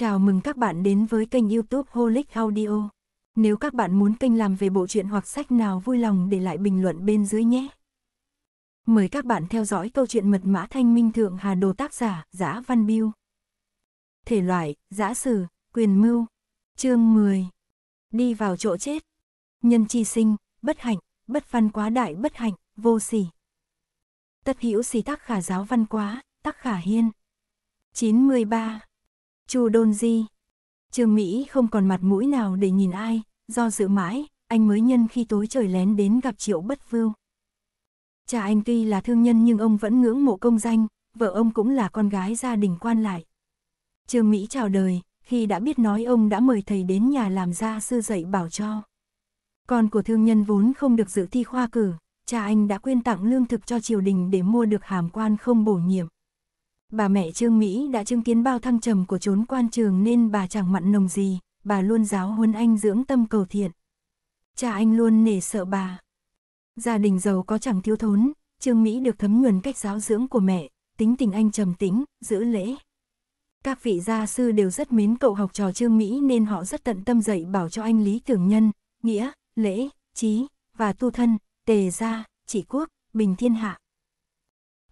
Chào mừng các bạn đến với kênh youtube Holic Audio. Nếu các bạn muốn kênh làm về bộ truyện hoặc sách nào vui lòng để lại bình luận bên dưới nhé. Mời các bạn theo dõi câu chuyện mật mã thanh minh thượng Hà Đồ tác giả, Giã Văn Biêu. Thể loại, giã sử, quyền mưu. Chương 10. Đi vào chỗ chết. Nhân chi sinh, bất hạnh, bất văn quá đại bất hạnh, vô sỉ. Tất hữu xì tắc khả giáo văn quá, tắc khả hiên. 93 Chu Đôn Di. Trương Mỹ không còn mặt mũi nào để nhìn ai, do dự mãi, anh mới nhân khi tối trời lén đến gặp Triệu Bất Vưu. Cha anh tuy là thương nhân nhưng ông vẫn ngưỡng mộ công danh, vợ ông cũng là con gái gia đình quan lại. Trương Mỹ chào đời, khi đã biết nói ông đã mời thầy đến nhà làm gia sư dạy bảo cho. Con của thương nhân vốn không được dự thi khoa cử, cha anh đã quyên tặng lương thực cho triều đình để mua được hàm quan không bổ nhiệm. Bà mẹ Trương Mỹ đã chứng kiến bao thăng trầm của chốn quan trường nên bà chẳng mặn nồng gì, bà luôn giáo huấn anh dưỡng tâm cầu thiện. Cha anh luôn nể sợ bà. Gia đình giàu có chẳng thiếu thốn, Trương Mỹ được thấm nhuần cách giáo dưỡng của mẹ, tính tình anh trầm tĩnh, giữ lễ. Các vị gia sư đều rất mến cậu học trò Trương Mỹ nên họ rất tận tâm dạy bảo cho anh lý tưởng nhân, nghĩa, lễ, trí và tu thân, tề gia, chỉ quốc, bình thiên hạ.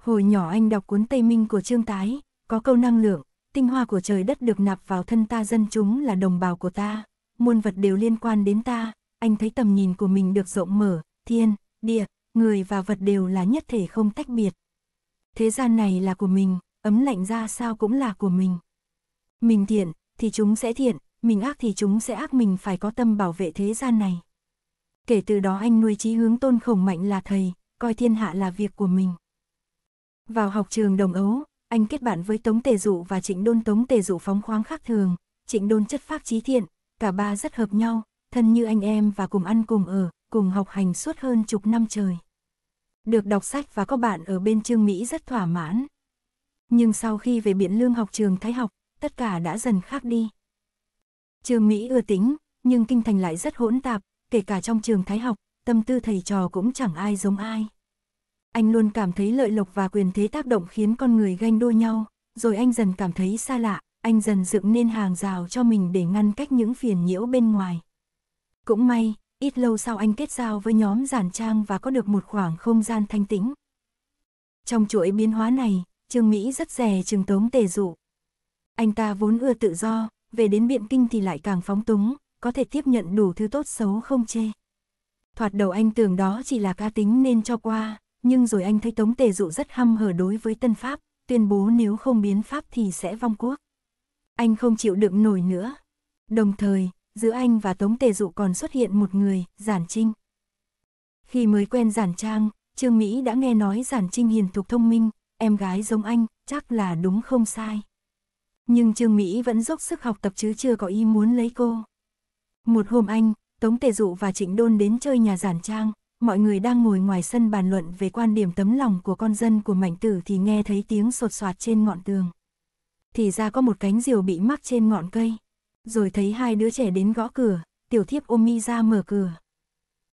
Hồi nhỏ anh đọc cuốn Tây Minh của Trương Tái, có câu năng lượng, tinh hoa của trời đất được nạp vào thân ta dân chúng là đồng bào của ta, muôn vật đều liên quan đến ta, anh thấy tầm nhìn của mình được rộng mở, thiên, địa, người và vật đều là nhất thể không tách biệt. Thế gian này là của mình, ấm lạnh ra sao cũng là của mình. Mình thiện, thì chúng sẽ thiện, mình ác thì chúng sẽ ác mình phải có tâm bảo vệ thế gian này. Kể từ đó anh nuôi trí hướng tôn khổng mạnh là thầy, coi thiên hạ là việc của mình. Vào học trường Đồng Ấu, anh kết bạn với Tống Tề Dụ và Trịnh Đôn Tống Tề Dụ phóng khoáng khác thường, Trịnh Đôn chất phác trí thiện, cả ba rất hợp nhau, thân như anh em và cùng ăn cùng ở, cùng học hành suốt hơn chục năm trời. Được đọc sách và có bạn ở bên Trương Mỹ rất thỏa mãn. Nhưng sau khi về biển Lương học trường Thái học, tất cả đã dần khác đi. Trương Mỹ ưa tính, nhưng kinh thành lại rất hỗn tạp, kể cả trong trường Thái học, tâm tư thầy trò cũng chẳng ai giống ai anh luôn cảm thấy lợi lộc và quyền thế tác động khiến con người ganh đua nhau, rồi anh dần cảm thấy xa lạ, anh dần dựng nên hàng rào cho mình để ngăn cách những phiền nhiễu bên ngoài. Cũng may, ít lâu sau anh kết giao với nhóm giản trang và có được một khoảng không gian thanh tĩnh. Trong chuỗi biến hóa này, Trương Mỹ rất rẻ trừng tống tề dụ. Anh ta vốn ưa tự do, về đến Biện Kinh thì lại càng phóng túng, có thể tiếp nhận đủ thứ tốt xấu không chê. Thoạt đầu anh tưởng đó chỉ là cá tính nên cho qua, nhưng rồi anh thấy Tống Tề Dụ rất hăm hở đối với Tân Pháp, tuyên bố nếu không biến Pháp thì sẽ vong quốc. Anh không chịu đựng nổi nữa. Đồng thời, giữa anh và Tống Tề Dụ còn xuất hiện một người, Giản Trinh. Khi mới quen Giản Trang, Trương Mỹ đã nghe nói Giản Trinh hiền thục thông minh, em gái giống anh, chắc là đúng không sai. Nhưng Trương Mỹ vẫn dốc sức học tập chứ chưa có ý muốn lấy cô. Một hôm anh, Tống Tề Dụ và Trịnh Đôn đến chơi nhà Giản Trang, mọi người đang ngồi ngoài sân bàn luận về quan điểm tấm lòng của con dân của mạnh tử thì nghe thấy tiếng sột soạt trên ngọn tường. Thì ra có một cánh diều bị mắc trên ngọn cây. Rồi thấy hai đứa trẻ đến gõ cửa, tiểu thiếp Omi ra mở cửa.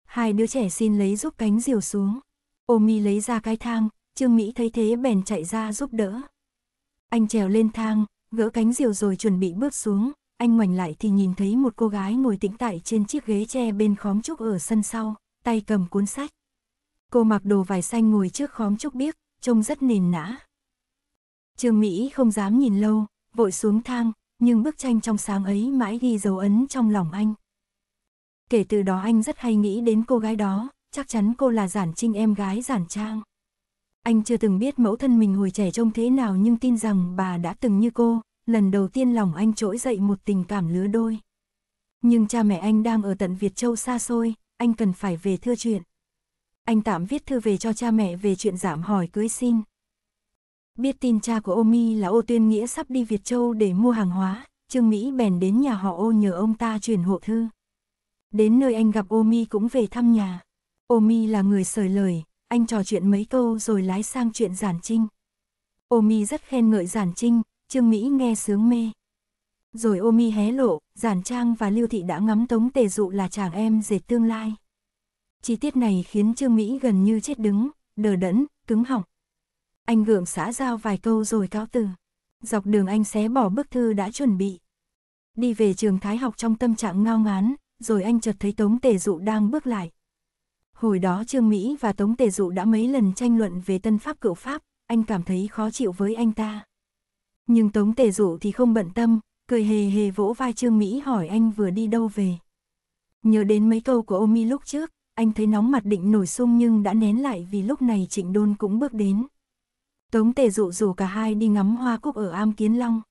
Hai đứa trẻ xin lấy giúp cánh diều xuống. Omi lấy ra cái thang, Trương Mỹ thấy thế bèn chạy ra giúp đỡ. Anh trèo lên thang, gỡ cánh diều rồi chuẩn bị bước xuống, anh ngoảnh lại thì nhìn thấy một cô gái ngồi tĩnh tại trên chiếc ghế tre bên khóm trúc ở sân sau, tay cầm cuốn sách. Cô mặc đồ vải xanh ngồi trước khóm trúc biếc, trông rất nền nã. Trương Mỹ không dám nhìn lâu, vội xuống thang, nhưng bức tranh trong sáng ấy mãi ghi dấu ấn trong lòng anh. Kể từ đó anh rất hay nghĩ đến cô gái đó, chắc chắn cô là giản trinh em gái giản trang. Anh chưa từng biết mẫu thân mình hồi trẻ trông thế nào nhưng tin rằng bà đã từng như cô, lần đầu tiên lòng anh trỗi dậy một tình cảm lứa đôi. Nhưng cha mẹ anh đang ở tận Việt Châu xa xôi, anh cần phải về thưa chuyện. Anh tạm viết thư về cho cha mẹ về chuyện giảm hỏi cưới xin. Biết tin cha của Omi là Ô Tuyên Nghĩa sắp đi Việt Châu để mua hàng hóa, Trương Mỹ bèn đến nhà họ Ô nhờ ông ta chuyển hộ thư. Đến nơi anh gặp Omi cũng về thăm nhà. Omi là người sởi lời, anh trò chuyện mấy câu rồi lái sang chuyện giản trinh. Omi rất khen ngợi giản trinh, Trương Mỹ nghe sướng mê. Rồi ô mi hé lộ, giản trang và lưu thị đã ngắm tống tề dụ là chàng em dệt tương lai. Chi tiết này khiến Trương Mỹ gần như chết đứng, đờ đẫn, cứng họng. Anh gượng xã giao vài câu rồi cáo từ. Dọc đường anh xé bỏ bức thư đã chuẩn bị. Đi về trường thái học trong tâm trạng ngao ngán, rồi anh chợt thấy Tống Tề Dụ đang bước lại. Hồi đó Trương Mỹ và Tống Tề Dụ đã mấy lần tranh luận về tân pháp cựu pháp, anh cảm thấy khó chịu với anh ta. Nhưng Tống Tề Dụ thì không bận tâm, cười hề hề vỗ vai Trương Mỹ hỏi anh vừa đi đâu về. Nhớ đến mấy câu của Omi lúc trước, anh thấy nóng mặt định nổi sung nhưng đã nén lại vì lúc này Trịnh Đôn cũng bước đến. Tống Tề dụ dù cả hai đi ngắm hoa cúc ở Am Kiến Long.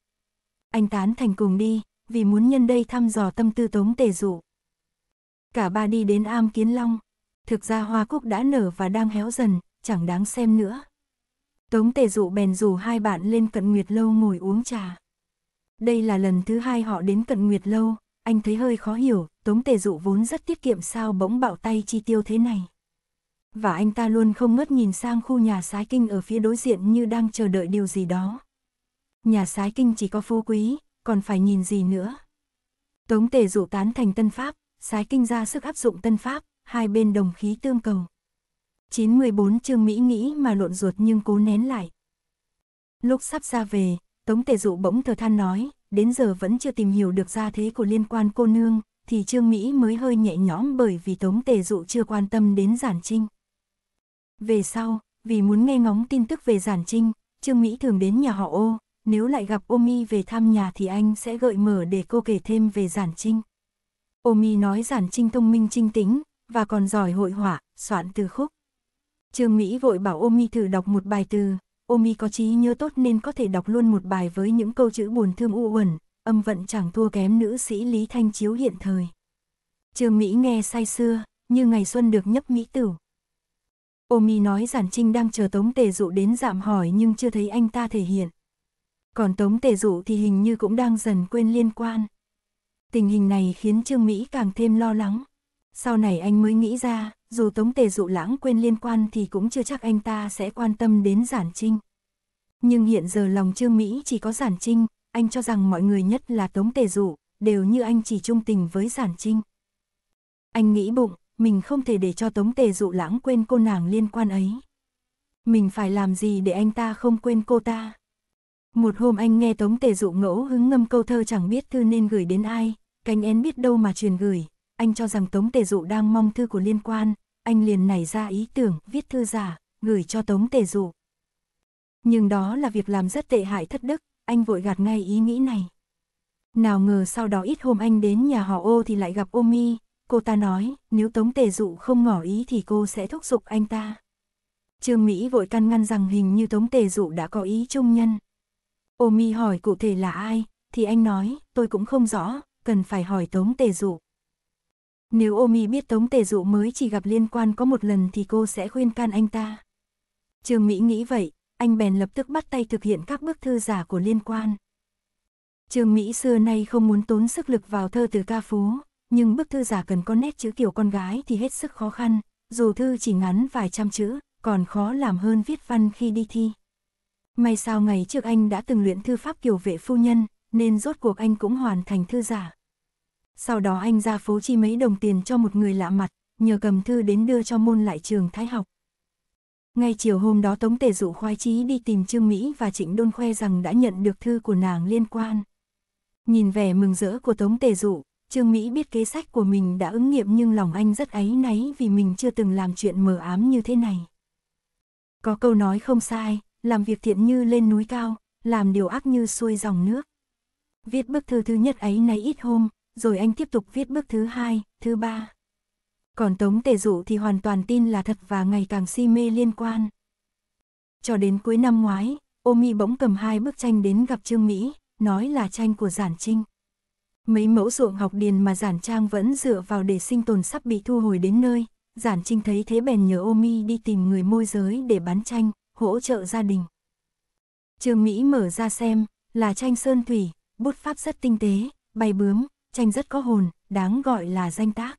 Anh tán thành cùng đi, vì muốn nhân đây thăm dò tâm tư Tống Tề dụ. Cả ba đi đến Am Kiến Long. Thực ra hoa cúc đã nở và đang héo dần, chẳng đáng xem nữa. Tống Tề dụ bèn rủ hai bạn lên cận Nguyệt Lâu ngồi uống trà. Đây là lần thứ hai họ đến cận Nguyệt Lâu, anh thấy hơi khó hiểu, Tống Tề Dụ vốn rất tiết kiệm sao bỗng bạo tay chi tiêu thế này. Và anh ta luôn không ngớt nhìn sang khu nhà sái kinh ở phía đối diện như đang chờ đợi điều gì đó. Nhà sái kinh chỉ có phú quý, còn phải nhìn gì nữa. Tống Tề Dụ tán thành tân pháp, sái kinh ra sức áp dụng tân pháp, hai bên đồng khí tương cầu. 914 Trương Mỹ nghĩ mà lộn ruột nhưng cố nén lại. Lúc sắp ra về, Tống Tề Dụ bỗng thở than nói, đến giờ vẫn chưa tìm hiểu được gia thế của liên quan cô nương, thì Trương Mỹ mới hơi nhẹ nhõm bởi vì Tống Tề Dụ chưa quan tâm đến Giản Trinh. Về sau, vì muốn nghe ngóng tin tức về Giản Trinh, Trương Mỹ thường đến nhà họ ô, nếu lại gặp ô mi về thăm nhà thì anh sẽ gợi mở để cô kể thêm về Giản Trinh. Ô mi nói Giản Trinh thông minh trinh tính, và còn giỏi hội họa, soạn từ khúc. Trương Mỹ vội bảo ô mi thử đọc một bài từ, Omi có trí nhớ tốt nên có thể đọc luôn một bài với những câu chữ buồn thương u uẩn, âm vận chẳng thua kém nữ sĩ Lý Thanh Chiếu hiện thời. Trường Mỹ nghe say xưa, như ngày xuân được nhấp Mỹ tử. Omi nói Giản Trinh đang chờ Tống Tề Dụ đến dạm hỏi nhưng chưa thấy anh ta thể hiện. Còn Tống Tề Dụ thì hình như cũng đang dần quên liên quan. Tình hình này khiến Trương Mỹ càng thêm lo lắng. Sau này anh mới nghĩ ra, dù Tống Tề dụ lãng quên liên quan thì cũng chưa chắc anh ta sẽ quan tâm đến Giản Trinh. Nhưng hiện giờ lòng Trương Mỹ chỉ có Giản Trinh, anh cho rằng mọi người nhất là Tống Tề dụ, đều như anh chỉ trung tình với Giản Trinh. Anh nghĩ bụng, mình không thể để cho Tống Tề dụ lãng quên cô nàng liên quan ấy. Mình phải làm gì để anh ta không quên cô ta? Một hôm anh nghe Tống Tề dụ ngẫu hứng ngâm câu thơ chẳng biết thư nên gửi đến ai, cánh én biết đâu mà truyền gửi, anh cho rằng Tống Tề dụ đang mong thư của liên quan, anh liền nảy ra ý tưởng viết thư giả, gửi cho Tống Tề Dụ. Nhưng đó là việc làm rất tệ hại thất đức, anh vội gạt ngay ý nghĩ này. Nào ngờ sau đó ít hôm anh đến nhà họ ô thì lại gặp ô mi, cô ta nói nếu Tống Tề Dụ không ngỏ ý thì cô sẽ thúc giục anh ta. Trương Mỹ vội căn ngăn rằng hình như Tống Tề Dụ đã có ý chung nhân. Ô mi hỏi cụ thể là ai, thì anh nói tôi cũng không rõ, cần phải hỏi Tống Tề Dụ. Nếu Omi biết Tống Tề Dụ mới chỉ gặp liên quan có một lần thì cô sẽ khuyên can anh ta. Trường Mỹ nghĩ vậy, anh bèn lập tức bắt tay thực hiện các bức thư giả của liên quan. Trường Mỹ xưa nay không muốn tốn sức lực vào thơ từ ca phú, nhưng bức thư giả cần có nét chữ kiểu con gái thì hết sức khó khăn, dù thư chỉ ngắn vài trăm chữ, còn khó làm hơn viết văn khi đi thi. May sao ngày trước anh đã từng luyện thư pháp kiểu vệ phu nhân, nên rốt cuộc anh cũng hoàn thành thư giả. Sau đó anh ra phố chi mấy đồng tiền cho một người lạ mặt, nhờ cầm thư đến đưa cho môn lại trường thái học. Ngay chiều hôm đó Tống Tề dụ khoai chí đi tìm Trương Mỹ và Trịnh Đôn khoe rằng đã nhận được thư của nàng liên quan. Nhìn vẻ mừng rỡ của Tống Tề dụ, Trương Mỹ biết kế sách của mình đã ứng nghiệm nhưng lòng anh rất áy náy vì mình chưa từng làm chuyện mờ ám như thế này. Có câu nói không sai, làm việc thiện như lên núi cao, làm điều ác như xuôi dòng nước. Viết bức thư thứ nhất ấy nay ít hôm, rồi anh tiếp tục viết bước thứ hai, thứ ba. Còn Tống Tề Dụ thì hoàn toàn tin là thật và ngày càng si mê liên quan. Cho đến cuối năm ngoái, Omi bỗng cầm hai bức tranh đến gặp Trương Mỹ, nói là tranh của Giản Trinh. Mấy mẫu ruộng học điền mà Giản Trang vẫn dựa vào để sinh tồn sắp bị thu hồi đến nơi, Giản Trinh thấy thế bèn nhờ Omi đi tìm người môi giới để bán tranh, hỗ trợ gia đình. Trương Mỹ mở ra xem, là tranh sơn thủy, bút pháp rất tinh tế, bay bướm, tranh rất có hồn, đáng gọi là danh tác.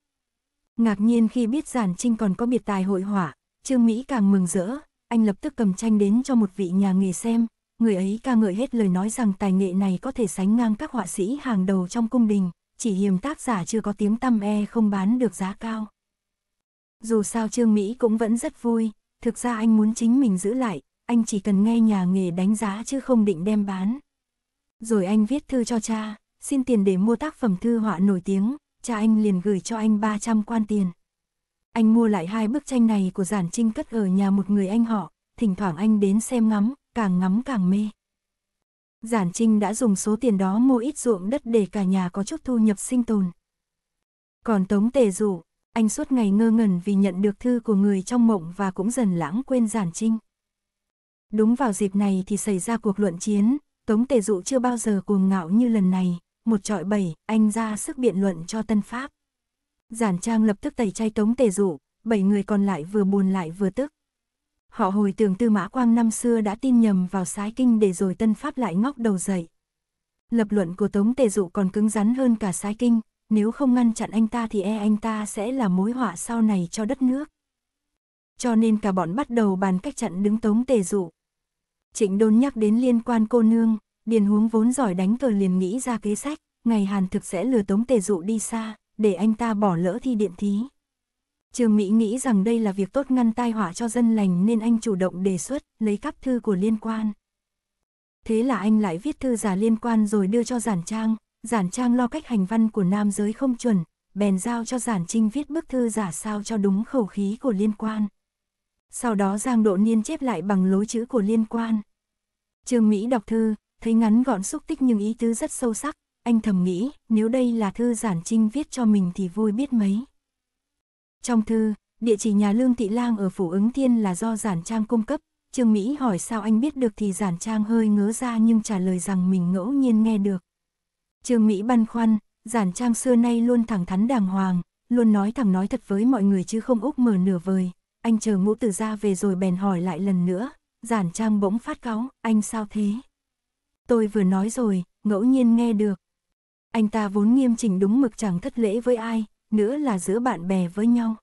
Ngạc nhiên khi biết Giản Trinh còn có biệt tài hội họa, Trương Mỹ càng mừng rỡ, anh lập tức cầm tranh đến cho một vị nhà nghề xem, người ấy ca ngợi hết lời nói rằng tài nghệ này có thể sánh ngang các họa sĩ hàng đầu trong cung đình, chỉ hiềm tác giả chưa có tiếng tăm e không bán được giá cao. Dù sao Trương Mỹ cũng vẫn rất vui, thực ra anh muốn chính mình giữ lại, anh chỉ cần nghe nhà nghề đánh giá chứ không định đem bán. Rồi anh viết thư cho cha, xin tiền để mua tác phẩm thư họa nổi tiếng, cha anh liền gửi cho anh 300 quan tiền. Anh mua lại hai bức tranh này của Giản Trinh cất ở nhà một người anh họ, thỉnh thoảng anh đến xem ngắm, càng ngắm càng mê. Giản Trinh đã dùng số tiền đó mua ít ruộng đất để cả nhà có chút thu nhập sinh tồn. Còn Tống Tề Dụ, anh suốt ngày ngơ ngẩn vì nhận được thư của người trong mộng và cũng dần lãng quên Giản Trinh. Đúng vào dịp này thì xảy ra cuộc luận chiến, Tống Tề Dụ chưa bao giờ cuồng ngạo như lần này, một trọi bảy, anh ra sức biện luận cho tân pháp. Giản Trang lập tức tẩy chay tống tề dụ, bảy người còn lại vừa buồn lại vừa tức. Họ hồi tưởng tư mã quang năm xưa đã tin nhầm vào sái kinh để rồi tân pháp lại ngóc đầu dậy. Lập luận của tống tề dụ còn cứng rắn hơn cả sái kinh, nếu không ngăn chặn anh ta thì e anh ta sẽ là mối họa sau này cho đất nước. Cho nên cả bọn bắt đầu bàn cách chặn đứng tống tề dụ. Trịnh đôn nhắc đến liên quan cô nương, Điền huống vốn giỏi đánh cờ liền nghĩ ra kế sách, ngày Hàn thực sẽ lừa Tống Tề Dụ đi xa, để anh ta bỏ lỡ thi điện thí. Trường Mỹ nghĩ rằng đây là việc tốt ngăn tai họa cho dân lành nên anh chủ động đề xuất lấy cắp thư của liên quan. Thế là anh lại viết thư giả liên quan rồi đưa cho Giản Trang, Giản Trang lo cách hành văn của nam giới không chuẩn, bèn giao cho Giản Trinh viết bức thư giả sao cho đúng khẩu khí của liên quan. Sau đó Giang Độ Niên chép lại bằng lối chữ của liên quan. Trương Mỹ đọc thư, thấy ngắn gọn xúc tích nhưng ý tứ rất sâu sắc, anh thầm nghĩ, nếu đây là thư giản trinh viết cho mình thì vui biết mấy. Trong thư, địa chỉ nhà Lương Thị Lang ở Phủ Ứng Thiên là do giản trang cung cấp, Trương Mỹ hỏi sao anh biết được thì giản trang hơi ngớ ra nhưng trả lời rằng mình ngẫu nhiên nghe được. Trương Mỹ băn khoăn, giản trang xưa nay luôn thẳng thắn đàng hoàng, luôn nói thẳng nói thật với mọi người chứ không úp mở nửa vời. Anh chờ ngũ tử ra về rồi bèn hỏi lại lần nữa, giản trang bỗng phát cáu, anh sao thế? tôi vừa nói rồi, ngẫu nhiên nghe được. Anh ta vốn nghiêm chỉnh đúng mực chẳng thất lễ với ai, nữa là giữa bạn bè với nhau.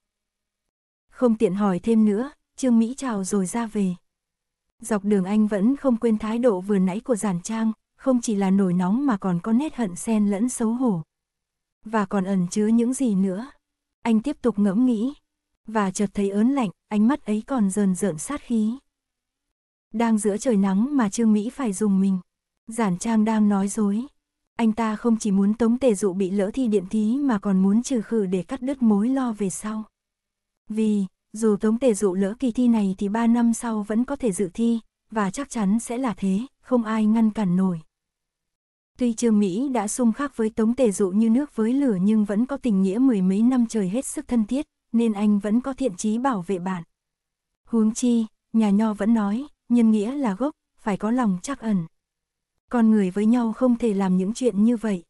Không tiện hỏi thêm nữa, Trương Mỹ chào rồi ra về. Dọc đường anh vẫn không quên thái độ vừa nãy của giản trang, không chỉ là nổi nóng mà còn có nét hận xen lẫn xấu hổ. Và còn ẩn chứa những gì nữa. Anh tiếp tục ngẫm nghĩ, và chợt thấy ớn lạnh, ánh mắt ấy còn rờn rợn sát khí. Đang giữa trời nắng mà Trương Mỹ phải dùng mình. Giản Trang đang nói dối. Anh ta không chỉ muốn Tống Tề Dụ bị lỡ thi điện thí mà còn muốn trừ khử để cắt đứt mối lo về sau. Vì, dù Tống Tề Dụ lỡ kỳ thi này thì 3 năm sau vẫn có thể dự thi, và chắc chắn sẽ là thế, không ai ngăn cản nổi. Tuy Trương Mỹ đã xung khắc với Tống Tề Dụ như nước với lửa nhưng vẫn có tình nghĩa mười mấy năm trời hết sức thân thiết, nên anh vẫn có thiện chí bảo vệ bạn. Huống chi, nhà nho vẫn nói, nhân nghĩa là gốc, phải có lòng chắc ẩn con người với nhau không thể làm những chuyện như vậy.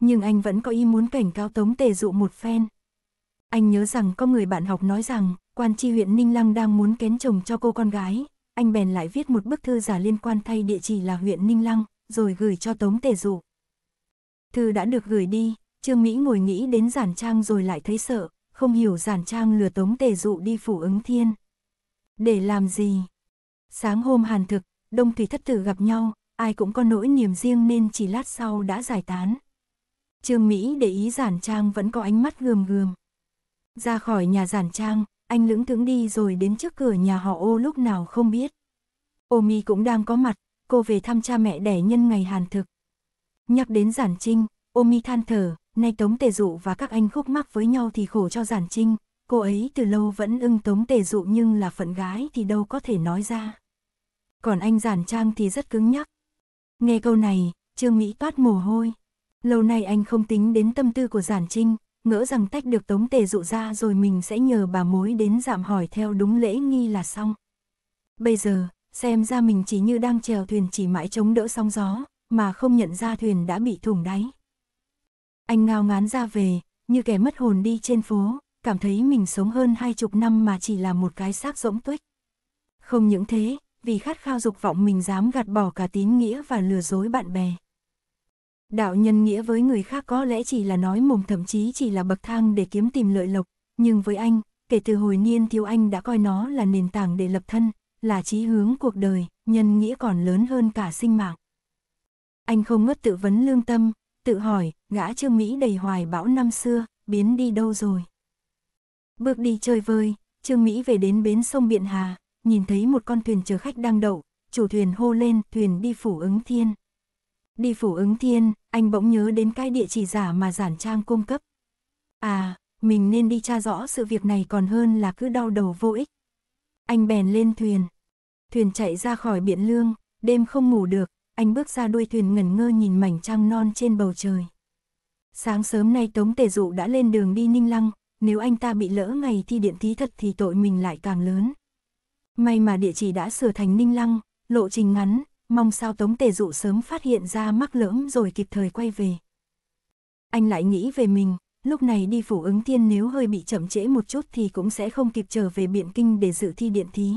Nhưng anh vẫn có ý muốn cảnh cáo Tống Tề Dụ một phen. Anh nhớ rằng có người bạn học nói rằng, quan tri huyện Ninh Lăng đang muốn kén chồng cho cô con gái, anh bèn lại viết một bức thư giả liên quan thay địa chỉ là huyện Ninh Lăng, rồi gửi cho Tống Tề Dụ. Thư đã được gửi đi, Trương Mỹ ngồi nghĩ đến giản trang rồi lại thấy sợ, không hiểu giản trang lừa Tống Tề Dụ đi phủ ứng thiên. Để làm gì? Sáng hôm hàn thực, Đông Thủy Thất Tử gặp nhau, ai cũng có nỗi niềm riêng nên chỉ lát sau đã giải tán. Trương Mỹ để ý giản trang vẫn có ánh mắt gườm gườm. Ra khỏi nhà giản trang, anh lững thững đi rồi đến trước cửa nhà họ ô lúc nào không biết. Ô mi cũng đang có mặt, cô về thăm cha mẹ đẻ nhân ngày hàn thực. Nhắc đến giản trinh, ô mi than thở, nay Tống Tề Dụ và các anh khúc mắc với nhau thì khổ cho giản trinh, cô ấy từ lâu vẫn ưng Tống Tề Dụ nhưng là phận gái thì đâu có thể nói ra. Còn anh giản trang thì rất cứng nhắc, Nghe câu này, Trương Mỹ toát mồ hôi. Lâu nay anh không tính đến tâm tư của Giản Trinh, ngỡ rằng tách được Tống Tề dụ ra rồi mình sẽ nhờ bà mối đến dạm hỏi theo đúng lễ nghi là xong. Bây giờ, xem ra mình chỉ như đang chèo thuyền chỉ mãi chống đỡ sóng gió, mà không nhận ra thuyền đã bị thủng đáy. Anh ngao ngán ra về, như kẻ mất hồn đi trên phố, cảm thấy mình sống hơn hai chục năm mà chỉ là một cái xác rỗng tuếch. Không những thế, vì khát khao dục vọng mình dám gạt bỏ cả tín nghĩa và lừa dối bạn bè. Đạo nhân nghĩa với người khác có lẽ chỉ là nói mồm thậm chí chỉ là bậc thang để kiếm tìm lợi lộc, nhưng với anh, kể từ hồi niên thiếu anh đã coi nó là nền tảng để lập thân, là chí hướng cuộc đời, nhân nghĩa còn lớn hơn cả sinh mạng. Anh không ngớt tự vấn lương tâm, tự hỏi, gã trương Mỹ đầy hoài bão năm xưa, biến đi đâu rồi? Bước đi chơi vơi, Trương Mỹ về đến bến sông Biện Hà, nhìn thấy một con thuyền chở khách đang đậu, chủ thuyền hô lên thuyền đi phủ ứng thiên. Đi phủ ứng thiên, anh bỗng nhớ đến cái địa chỉ giả mà giản trang cung cấp. À, mình nên đi tra rõ sự việc này còn hơn là cứ đau đầu vô ích. Anh bèn lên thuyền. Thuyền chạy ra khỏi biển lương, đêm không ngủ được, anh bước ra đuôi thuyền ngẩn ngơ nhìn mảnh trăng non trên bầu trời. Sáng sớm nay Tống Tề Dụ đã lên đường đi Ninh Lăng, nếu anh ta bị lỡ ngày thi điện thí thật thì tội mình lại càng lớn. May mà địa chỉ đã sửa thành ninh lăng, lộ trình ngắn, mong sao Tống Tề Dụ sớm phát hiện ra mắc lỡm rồi kịp thời quay về. Anh lại nghĩ về mình, lúc này đi phủ ứng tiên nếu hơi bị chậm trễ một chút thì cũng sẽ không kịp trở về Biện Kinh để dự thi điện thí.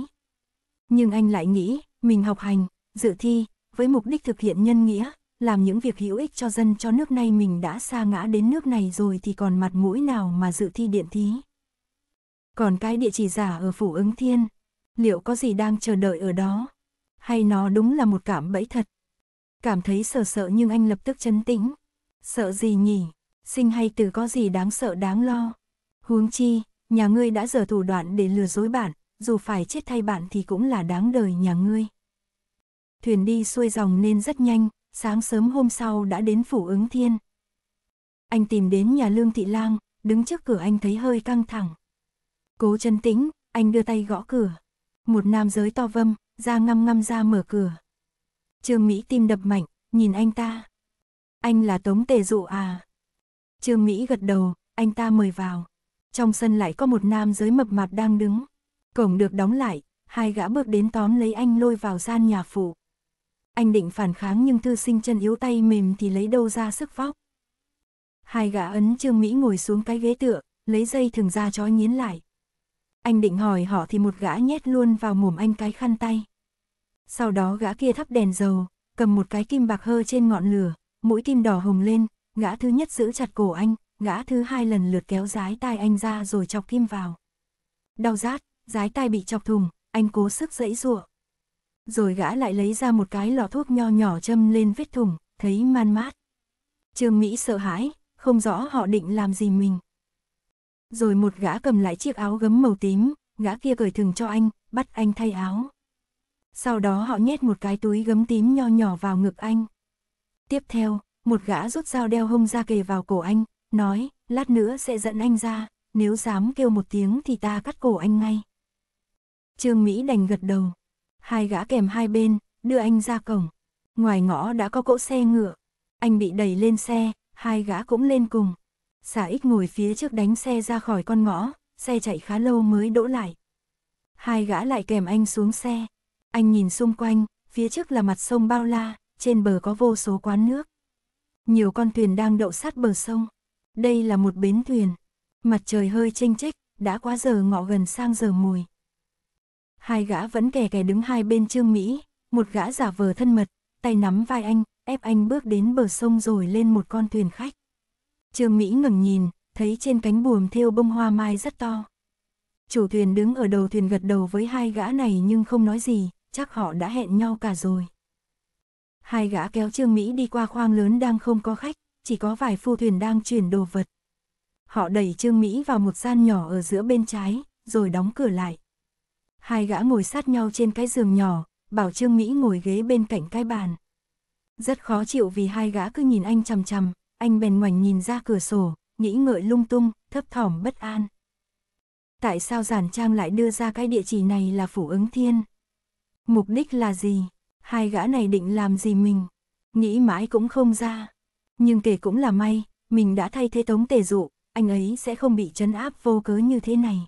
Nhưng anh lại nghĩ, mình học hành, dự thi, với mục đích thực hiện nhân nghĩa, làm những việc hữu ích cho dân cho nước nay mình đã xa ngã đến nước này rồi thì còn mặt mũi nào mà dự thi điện thí. Còn cái địa chỉ giả ở phủ ứng thiên, liệu có gì đang chờ đợi ở đó? Hay nó đúng là một cảm bẫy thật? Cảm thấy sợ sợ nhưng anh lập tức chấn tĩnh. Sợ gì nhỉ? Sinh hay từ có gì đáng sợ đáng lo? Huống chi, nhà ngươi đã dở thủ đoạn để lừa dối bạn, dù phải chết thay bạn thì cũng là đáng đời nhà ngươi. Thuyền đi xuôi dòng nên rất nhanh, sáng sớm hôm sau đã đến phủ ứng thiên. Anh tìm đến nhà Lương Thị Lang, đứng trước cửa anh thấy hơi căng thẳng. Cố chân tĩnh, anh đưa tay gõ cửa một nam giới to vâm, ra ngăm ngăm ra mở cửa. Trương Mỹ tim đập mạnh, nhìn anh ta. Anh là Tống Tề Dụ à? Trương Mỹ gật đầu, anh ta mời vào. Trong sân lại có một nam giới mập mạp đang đứng. Cổng được đóng lại, hai gã bước đến tóm lấy anh lôi vào gian nhà phụ. Anh định phản kháng nhưng thư sinh chân yếu tay mềm thì lấy đâu ra sức vóc. Hai gã ấn Trương Mỹ ngồi xuống cái ghế tựa, lấy dây thừng ra trói nghiến lại. Anh định hỏi họ thì một gã nhét luôn vào mồm anh cái khăn tay. Sau đó gã kia thắp đèn dầu, cầm một cái kim bạc hơ trên ngọn lửa, mũi kim đỏ hồng lên, gã thứ nhất giữ chặt cổ anh, gã thứ hai lần lượt kéo rái tai anh ra rồi chọc kim vào. Đau rát, rái tai bị chọc thùng, anh cố sức dẫy giụa. Rồi gã lại lấy ra một cái lọ thuốc nho nhỏ châm lên vết thùng, thấy man mát. Trương Mỹ sợ hãi, không rõ họ định làm gì mình rồi một gã cầm lại chiếc áo gấm màu tím, gã kia cởi thừng cho anh, bắt anh thay áo. Sau đó họ nhét một cái túi gấm tím nho nhỏ vào ngực anh. Tiếp theo, một gã rút dao đeo hông ra kề vào cổ anh, nói, lát nữa sẽ dẫn anh ra, nếu dám kêu một tiếng thì ta cắt cổ anh ngay. Trương Mỹ đành gật đầu. Hai gã kèm hai bên, đưa anh ra cổng. Ngoài ngõ đã có cỗ xe ngựa. Anh bị đẩy lên xe, hai gã cũng lên cùng. Xà ích ngồi phía trước đánh xe ra khỏi con ngõ, xe chạy khá lâu mới đỗ lại. Hai gã lại kèm anh xuống xe. Anh nhìn xung quanh, phía trước là mặt sông bao la, trên bờ có vô số quán nước. Nhiều con thuyền đang đậu sát bờ sông. Đây là một bến thuyền. Mặt trời hơi chênh chích, đã quá giờ ngọ gần sang giờ mùi. Hai gã vẫn kè kè đứng hai bên Trương Mỹ, một gã giả vờ thân mật, tay nắm vai anh, ép anh bước đến bờ sông rồi lên một con thuyền khách. Trương Mỹ ngừng nhìn, thấy trên cánh buồm thêu bông hoa mai rất to. Chủ thuyền đứng ở đầu thuyền gật đầu với hai gã này nhưng không nói gì, chắc họ đã hẹn nhau cả rồi. Hai gã kéo Trương Mỹ đi qua khoang lớn đang không có khách, chỉ có vài phu thuyền đang chuyển đồ vật. Họ đẩy Trương Mỹ vào một gian nhỏ ở giữa bên trái, rồi đóng cửa lại. Hai gã ngồi sát nhau trên cái giường nhỏ, bảo Trương Mỹ ngồi ghế bên cạnh cái bàn. Rất khó chịu vì hai gã cứ nhìn anh chằm chằm, anh bèn ngoảnh nhìn ra cửa sổ, nghĩ ngợi lung tung, thấp thỏm bất an. Tại sao giản trang lại đưa ra cái địa chỉ này là phủ ứng thiên? Mục đích là gì? Hai gã này định làm gì mình? Nghĩ mãi cũng không ra. Nhưng kể cũng là may, mình đã thay thế tống tề dụ, anh ấy sẽ không bị chấn áp vô cớ như thế này.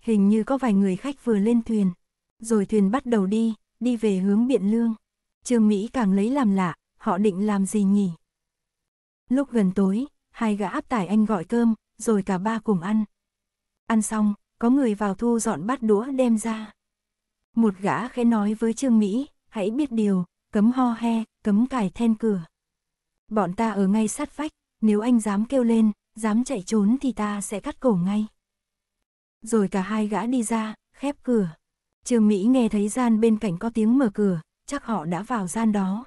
Hình như có vài người khách vừa lên thuyền, rồi thuyền bắt đầu đi, đi về hướng Biện Lương. Trương Mỹ càng lấy làm lạ, họ định làm gì nhỉ? Lúc gần tối, hai gã áp tải anh gọi cơm, rồi cả ba cùng ăn. Ăn xong, có người vào thu dọn bát đũa đem ra. Một gã khẽ nói với Trương Mỹ, hãy biết điều, cấm ho he, cấm cài then cửa. Bọn ta ở ngay sát vách, nếu anh dám kêu lên, dám chạy trốn thì ta sẽ cắt cổ ngay. Rồi cả hai gã đi ra, khép cửa. Trương Mỹ nghe thấy gian bên cạnh có tiếng mở cửa, chắc họ đã vào gian đó.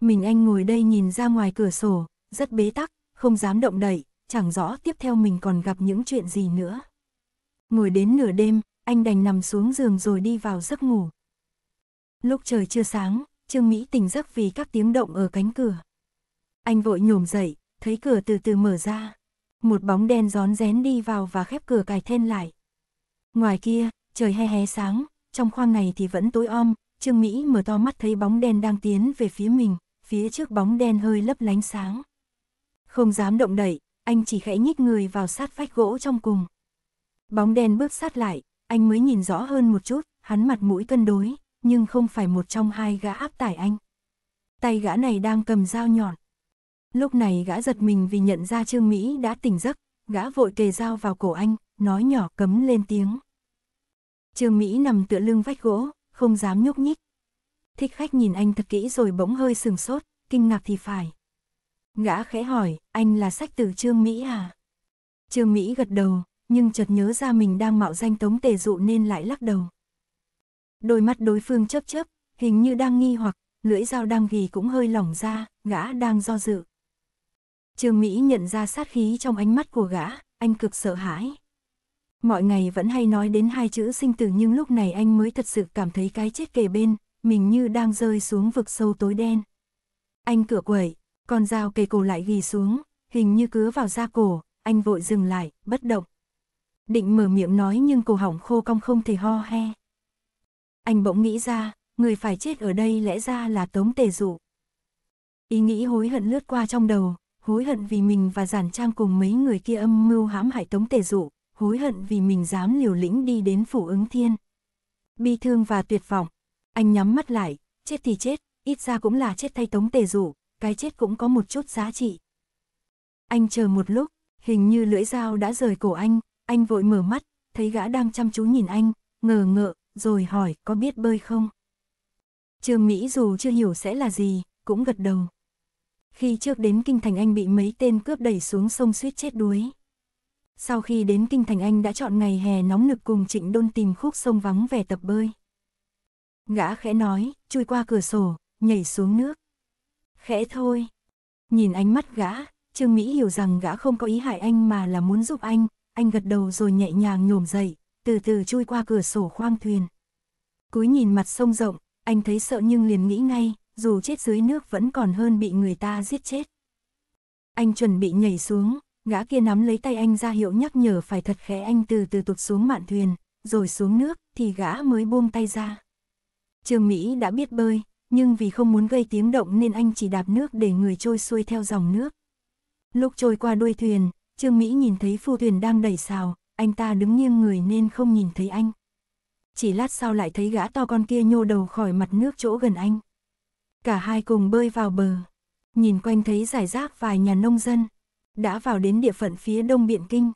Mình anh ngồi đây nhìn ra ngoài cửa sổ, rất bế tắc, không dám động đậy, chẳng rõ tiếp theo mình còn gặp những chuyện gì nữa. Ngồi đến nửa đêm, anh đành nằm xuống giường rồi đi vào giấc ngủ. Lúc trời chưa sáng, Trương Mỹ tỉnh giấc vì các tiếng động ở cánh cửa. Anh vội nhổm dậy, thấy cửa từ từ mở ra. Một bóng đen rón rén đi vào và khép cửa cài then lại. Ngoài kia, trời he hé sáng, trong khoang này thì vẫn tối om, Trương Mỹ mở to mắt thấy bóng đen đang tiến về phía mình, phía trước bóng đen hơi lấp lánh sáng. Không dám động đậy, anh chỉ khẽ nhích người vào sát vách gỗ trong cùng. Bóng đen bước sát lại, anh mới nhìn rõ hơn một chút, hắn mặt mũi cân đối, nhưng không phải một trong hai gã áp tải anh. Tay gã này đang cầm dao nhọn. Lúc này gã giật mình vì nhận ra Trương Mỹ đã tỉnh giấc, gã vội kề dao vào cổ anh, nói nhỏ cấm lên tiếng. Trương Mỹ nằm tựa lưng vách gỗ, không dám nhúc nhích. Thích khách nhìn anh thật kỹ rồi bỗng hơi sừng sốt, kinh ngạc thì phải. Gã khẽ hỏi, anh là sách từ Trương Mỹ à? Trương Mỹ gật đầu, nhưng chợt nhớ ra mình đang mạo danh Tống Tề Dụ nên lại lắc đầu. Đôi mắt đối phương chớp chớp, hình như đang nghi hoặc, lưỡi dao đang ghi cũng hơi lỏng ra, gã đang do dự. Trương Mỹ nhận ra sát khí trong ánh mắt của gã, anh cực sợ hãi. Mọi ngày vẫn hay nói đến hai chữ sinh tử nhưng lúc này anh mới thật sự cảm thấy cái chết kề bên, mình như đang rơi xuống vực sâu tối đen. Anh cửa quẩy, con dao kề cổ lại ghi xuống, hình như cứa vào da cổ, anh vội dừng lại, bất động. Định mở miệng nói nhưng cổ hỏng khô cong không thể ho he. Anh bỗng nghĩ ra, người phải chết ở đây lẽ ra là Tống Tề Dụ. Ý nghĩ hối hận lướt qua trong đầu, hối hận vì mình và giản trang cùng mấy người kia âm mưu hãm hại Tống Tề Dụ, hối hận vì mình dám liều lĩnh đi đến phủ ứng thiên. Bi thương và tuyệt vọng, anh nhắm mắt lại, chết thì chết, ít ra cũng là chết thay Tống Tề Dụ, cái chết cũng có một chút giá trị. Anh chờ một lúc, hình như lưỡi dao đã rời cổ anh, anh vội mở mắt, thấy gã đang chăm chú nhìn anh, ngờ ngợ, rồi hỏi có biết bơi không? Trương Mỹ dù chưa hiểu sẽ là gì, cũng gật đầu. Khi trước đến Kinh Thành Anh bị mấy tên cướp đẩy xuống sông suýt chết đuối. Sau khi đến Kinh Thành Anh đã chọn ngày hè nóng nực cùng Trịnh Đôn tìm khúc sông vắng về tập bơi. Gã khẽ nói, chui qua cửa sổ, nhảy xuống nước khẽ thôi. Nhìn ánh mắt gã, Trương Mỹ hiểu rằng gã không có ý hại anh mà là muốn giúp anh, anh gật đầu rồi nhẹ nhàng nhổm dậy, từ từ chui qua cửa sổ khoang thuyền. Cúi nhìn mặt sông rộng, anh thấy sợ nhưng liền nghĩ ngay, dù chết dưới nước vẫn còn hơn bị người ta giết chết. Anh chuẩn bị nhảy xuống, gã kia nắm lấy tay anh ra hiệu nhắc nhở phải thật khẽ anh từ từ tụt xuống mạn thuyền, rồi xuống nước thì gã mới buông tay ra. Trương Mỹ đã biết bơi, nhưng vì không muốn gây tiếng động nên anh chỉ đạp nước để người trôi xuôi theo dòng nước. Lúc trôi qua đuôi thuyền, Trương Mỹ nhìn thấy phu thuyền đang đẩy xào, anh ta đứng nghiêng người nên không nhìn thấy anh. Chỉ lát sau lại thấy gã to con kia nhô đầu khỏi mặt nước chỗ gần anh. Cả hai cùng bơi vào bờ, nhìn quanh thấy giải rác vài nhà nông dân, đã vào đến địa phận phía đông Biện Kinh.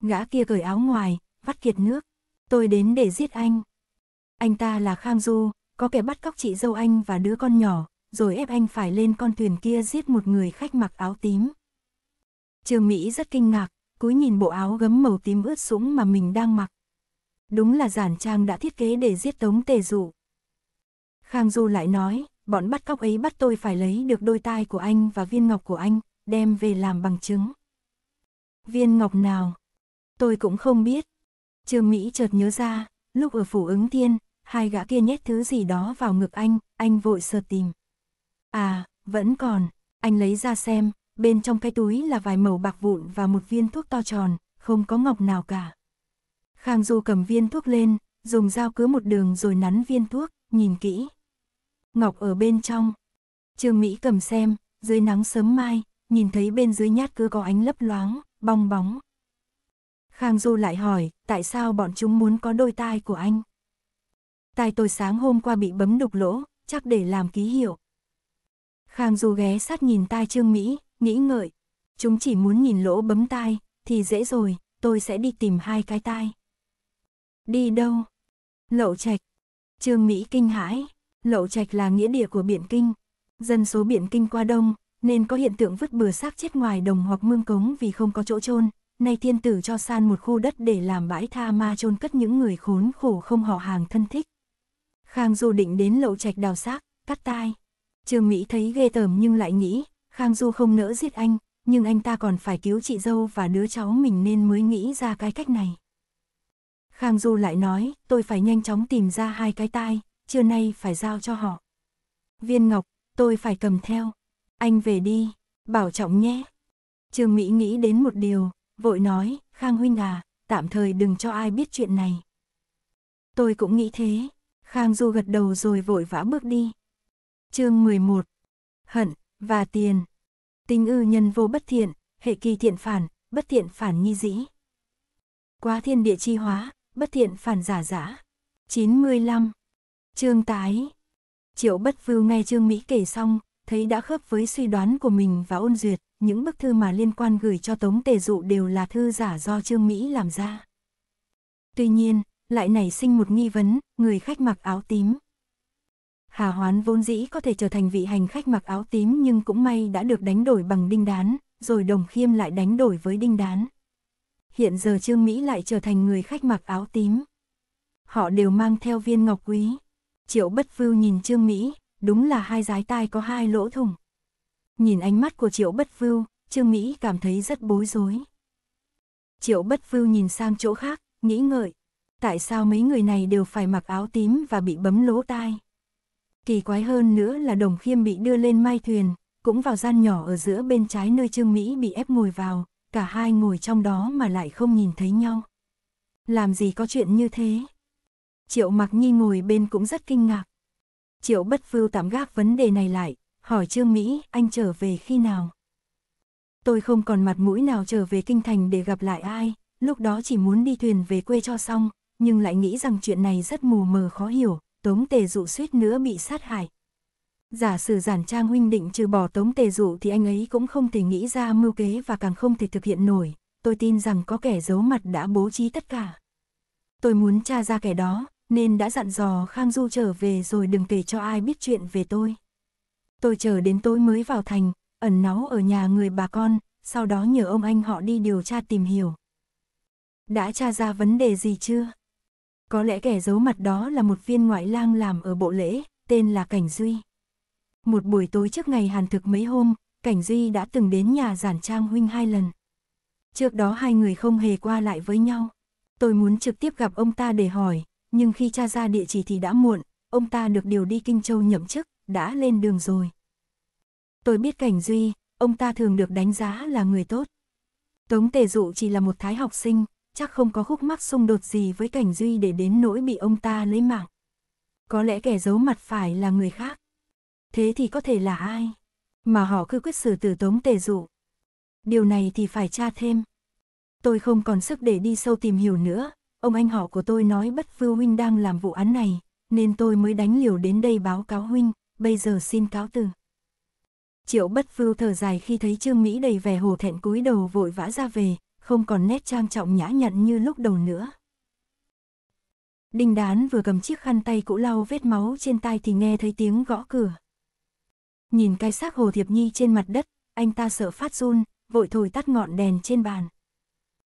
Gã kia cởi áo ngoài, vắt kiệt nước, tôi đến để giết anh. Anh ta là Khang Du, có kẻ bắt cóc chị dâu anh và đứa con nhỏ, rồi ép anh phải lên con thuyền kia giết một người khách mặc áo tím. Trương Mỹ rất kinh ngạc, cúi nhìn bộ áo gấm màu tím ướt sũng mà mình đang mặc. Đúng là giản trang đã thiết kế để giết tống tề dụ. Khang Du lại nói, bọn bắt cóc ấy bắt tôi phải lấy được đôi tai của anh và viên ngọc của anh, đem về làm bằng chứng. Viên ngọc nào? Tôi cũng không biết. Trương Mỹ chợt nhớ ra, lúc ở phủ ứng thiên, hai gã kia nhét thứ gì đó vào ngực anh, anh vội sờ tìm. À, vẫn còn, anh lấy ra xem, bên trong cái túi là vài màu bạc vụn và một viên thuốc to tròn, không có ngọc nào cả. Khang Du cầm viên thuốc lên, dùng dao cứ một đường rồi nắn viên thuốc, nhìn kỹ. Ngọc ở bên trong. Trương Mỹ cầm xem, dưới nắng sớm mai, nhìn thấy bên dưới nhát cứ có ánh lấp loáng, bong bóng. Khang Du lại hỏi, tại sao bọn chúng muốn có đôi tai của anh? tai tôi sáng hôm qua bị bấm đục lỗ, chắc để làm ký hiệu. Khang Du ghé sát nhìn tai Trương Mỹ, nghĩ ngợi. Chúng chỉ muốn nhìn lỗ bấm tai, thì dễ rồi, tôi sẽ đi tìm hai cái tai. Đi đâu? Lậu Trạch. Trương Mỹ kinh hãi, Lậu Trạch là nghĩa địa của Biển Kinh. Dân số Biển Kinh qua đông, nên có hiện tượng vứt bừa xác chết ngoài đồng hoặc mương cống vì không có chỗ chôn. Nay thiên tử cho san một khu đất để làm bãi tha ma chôn cất những người khốn khổ không họ hàng thân thích. Khang Du định đến lậu trạch đào xác, cắt tai. Trương Mỹ thấy ghê tởm nhưng lại nghĩ, Khang Du không nỡ giết anh, nhưng anh ta còn phải cứu chị dâu và đứa cháu mình nên mới nghĩ ra cái cách này. Khang Du lại nói, tôi phải nhanh chóng tìm ra hai cái tai, trưa nay phải giao cho họ. Viên Ngọc, tôi phải cầm theo. Anh về đi, bảo trọng nhé. Trương Mỹ nghĩ đến một điều, vội nói, Khang Huynh à, tạm thời đừng cho ai biết chuyện này. Tôi cũng nghĩ thế, Khang Du gật đầu rồi vội vã bước đi. chương 11. Hận, và tiền. Tình ư nhân vô bất thiện, hệ kỳ thiện phản, bất thiện phản nhi dĩ. Quá thiên địa chi hóa, bất thiện phản giả giả. 95. Trương tái. Triệu bất vưu nghe Trương Mỹ kể xong, thấy đã khớp với suy đoán của mình và ôn duyệt, những bức thư mà liên quan gửi cho Tống Tề Dụ đều là thư giả do Trương Mỹ làm ra. Tuy nhiên, lại nảy sinh một nghi vấn, người khách mặc áo tím. Hà Hoán vốn dĩ có thể trở thành vị hành khách mặc áo tím nhưng cũng may đã được đánh đổi bằng đinh đán, rồi đồng khiêm lại đánh đổi với đinh đán. Hiện giờ Trương Mỹ lại trở thành người khách mặc áo tím. Họ đều mang theo viên ngọc quý. Triệu Bất Vưu nhìn Trương Mỹ, đúng là hai dái tai có hai lỗ thủng. Nhìn ánh mắt của Triệu Bất Vưu, Trương Mỹ cảm thấy rất bối rối. Triệu Bất Vưu nhìn sang chỗ khác, nghĩ ngợi, tại sao mấy người này đều phải mặc áo tím và bị bấm lỗ tai. Kỳ quái hơn nữa là đồng khiêm bị đưa lên mai thuyền, cũng vào gian nhỏ ở giữa bên trái nơi Trương Mỹ bị ép ngồi vào, cả hai ngồi trong đó mà lại không nhìn thấy nhau. Làm gì có chuyện như thế? Triệu mặc nhi ngồi bên cũng rất kinh ngạc. Triệu bất vưu tạm gác vấn đề này lại, hỏi Trương Mỹ anh trở về khi nào? Tôi không còn mặt mũi nào trở về kinh thành để gặp lại ai, lúc đó chỉ muốn đi thuyền về quê cho xong, nhưng lại nghĩ rằng chuyện này rất mù mờ khó hiểu, Tống Tề Dụ suýt nữa bị sát hại. Giả sử giản trang huynh định trừ bỏ Tống Tề Dụ thì anh ấy cũng không thể nghĩ ra mưu kế và càng không thể thực hiện nổi, tôi tin rằng có kẻ giấu mặt đã bố trí tất cả. Tôi muốn tra ra kẻ đó, nên đã dặn dò Khang Du trở về rồi đừng kể cho ai biết chuyện về tôi. Tôi chờ đến tối mới vào thành, ẩn náu ở nhà người bà con, sau đó nhờ ông anh họ đi điều tra tìm hiểu. Đã tra ra vấn đề gì chưa? Có lẽ kẻ giấu mặt đó là một viên ngoại lang làm ở bộ lễ, tên là Cảnh Duy. Một buổi tối trước ngày hàn thực mấy hôm, Cảnh Duy đã từng đến nhà giản trang huynh hai lần. Trước đó hai người không hề qua lại với nhau. Tôi muốn trực tiếp gặp ông ta để hỏi, nhưng khi tra ra địa chỉ thì đã muộn, ông ta được điều đi Kinh Châu nhậm chức, đã lên đường rồi. Tôi biết Cảnh Duy, ông ta thường được đánh giá là người tốt. Tống Tề Dụ chỉ là một thái học sinh, chắc không có khúc mắc xung đột gì với Cảnh Duy để đến nỗi bị ông ta lấy mạng. Có lẽ kẻ giấu mặt phải là người khác. Thế thì có thể là ai? Mà họ cứ quyết xử tử tống tề dụ. Điều này thì phải tra thêm. Tôi không còn sức để đi sâu tìm hiểu nữa, ông anh họ của tôi nói bất vưu huynh đang làm vụ án này, nên tôi mới đánh liều đến đây báo cáo huynh, bây giờ xin cáo từ. Triệu bất vưu thở dài khi thấy Trương Mỹ đầy vẻ hồ thẹn cúi đầu vội vã ra về, không còn nét trang trọng nhã nhặn như lúc đầu nữa. Đinh đán vừa cầm chiếc khăn tay cũ lau vết máu trên tay thì nghe thấy tiếng gõ cửa. Nhìn cái xác Hồ Thiệp Nhi trên mặt đất, anh ta sợ phát run, vội thổi tắt ngọn đèn trên bàn.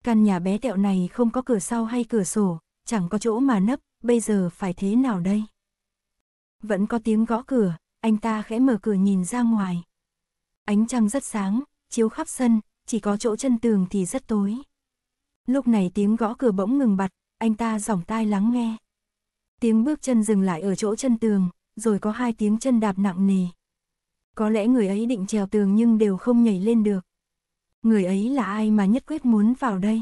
Căn nhà bé tẹo này không có cửa sau hay cửa sổ, chẳng có chỗ mà nấp, bây giờ phải thế nào đây? Vẫn có tiếng gõ cửa, anh ta khẽ mở cửa nhìn ra ngoài. Ánh trăng rất sáng, chiếu khắp sân, chỉ có chỗ chân tường thì rất tối. Lúc này tiếng gõ cửa bỗng ngừng bặt, anh ta giỏng tai lắng nghe. Tiếng bước chân dừng lại ở chỗ chân tường, rồi có hai tiếng chân đạp nặng nề. Có lẽ người ấy định trèo tường nhưng đều không nhảy lên được. Người ấy là ai mà nhất quyết muốn vào đây?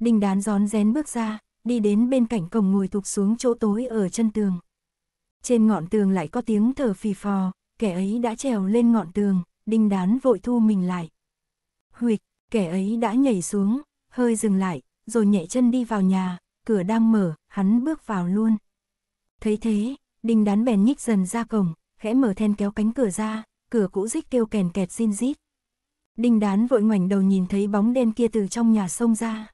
Đinh đán rón rén bước ra, đi đến bên cạnh cổng ngồi thụp xuống chỗ tối ở chân tường. Trên ngọn tường lại có tiếng thở phì phò, kẻ ấy đã trèo lên ngọn tường, đinh đán vội thu mình lại. Huyệt, kẻ ấy đã nhảy xuống, hơi dừng lại, rồi nhẹ chân đi vào nhà, cửa đang mở, hắn bước vào luôn. Thấy thế, đinh đán bèn nhích dần ra cổng, khẽ mở then kéo cánh cửa ra, cửa cũ rít kêu kèn kẹt xin rít. Đinh đán vội ngoảnh đầu nhìn thấy bóng đen kia từ trong nhà xông ra.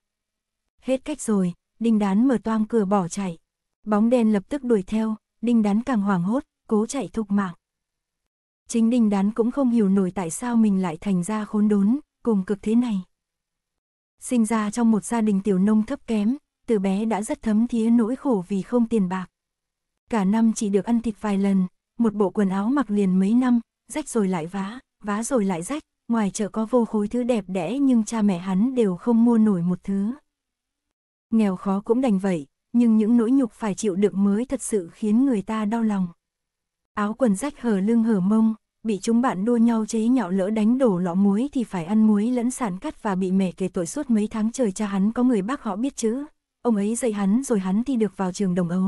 Hết cách rồi, đinh đán mở toang cửa bỏ chạy. Bóng đen lập tức đuổi theo, đinh đán càng hoảng hốt, cố chạy thục mạng. Chính đinh đán cũng không hiểu nổi tại sao mình lại thành ra khốn đốn, cùng cực thế này. Sinh ra trong một gia đình tiểu nông thấp kém, từ bé đã rất thấm thía nỗi khổ vì không tiền bạc. Cả năm chỉ được ăn thịt vài lần, một bộ quần áo mặc liền mấy năm, rách rồi lại vá, vá rồi lại rách, ngoài chợ có vô khối thứ đẹp đẽ nhưng cha mẹ hắn đều không mua nổi một thứ. Nghèo khó cũng đành vậy, nhưng những nỗi nhục phải chịu đựng mới thật sự khiến người ta đau lòng. Áo quần rách hở lưng hở mông, bị chúng bạn đua nhau chế nhạo lỡ đánh đổ lọ muối thì phải ăn muối lẫn sản cắt và bị mẹ kể tội suốt mấy tháng trời cha hắn có người bác họ biết chữ. Ông ấy dạy hắn rồi hắn thì được vào trường đồng ấu,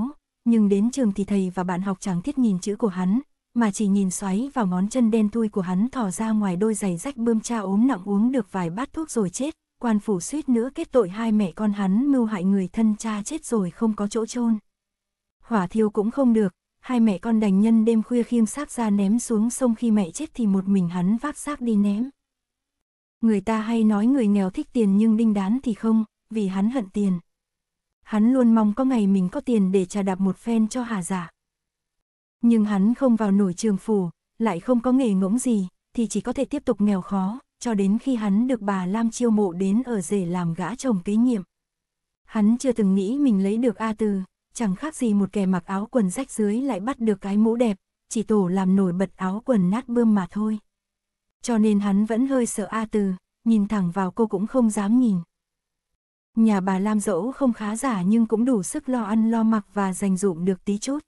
nhưng đến trường thì thầy và bạn học chẳng thiết nhìn chữ của hắn, mà chỉ nhìn xoáy vào ngón chân đen thui của hắn thò ra ngoài đôi giày rách bươm cha ốm nặng uống được vài bát thuốc rồi chết. Quan phủ suýt nữa kết tội hai mẹ con hắn mưu hại người thân cha chết rồi không có chỗ chôn. Hỏa thiêu cũng không được, hai mẹ con đành nhân đêm khuya khiêng xác ra ném xuống sông khi mẹ chết thì một mình hắn vác xác đi ném. Người ta hay nói người nghèo thích tiền nhưng đinh đán thì không, vì hắn hận tiền. Hắn luôn mong có ngày mình có tiền để trả đạp một phen cho hà giả. Nhưng hắn không vào nổi trường phủ, lại không có nghề ngỗng gì, thì chỉ có thể tiếp tục nghèo khó, cho đến khi hắn được bà Lam chiêu mộ đến ở rể làm gã chồng kế nhiệm. Hắn chưa từng nghĩ mình lấy được A Từ, chẳng khác gì một kẻ mặc áo quần rách dưới lại bắt được cái mũ đẹp, chỉ tổ làm nổi bật áo quần nát bươm mà thôi. Cho nên hắn vẫn hơi sợ A Từ, nhìn thẳng vào cô cũng không dám nhìn. Nhà bà Lam dẫu không khá giả nhưng cũng đủ sức lo ăn lo mặc và dành dụm được tí chút.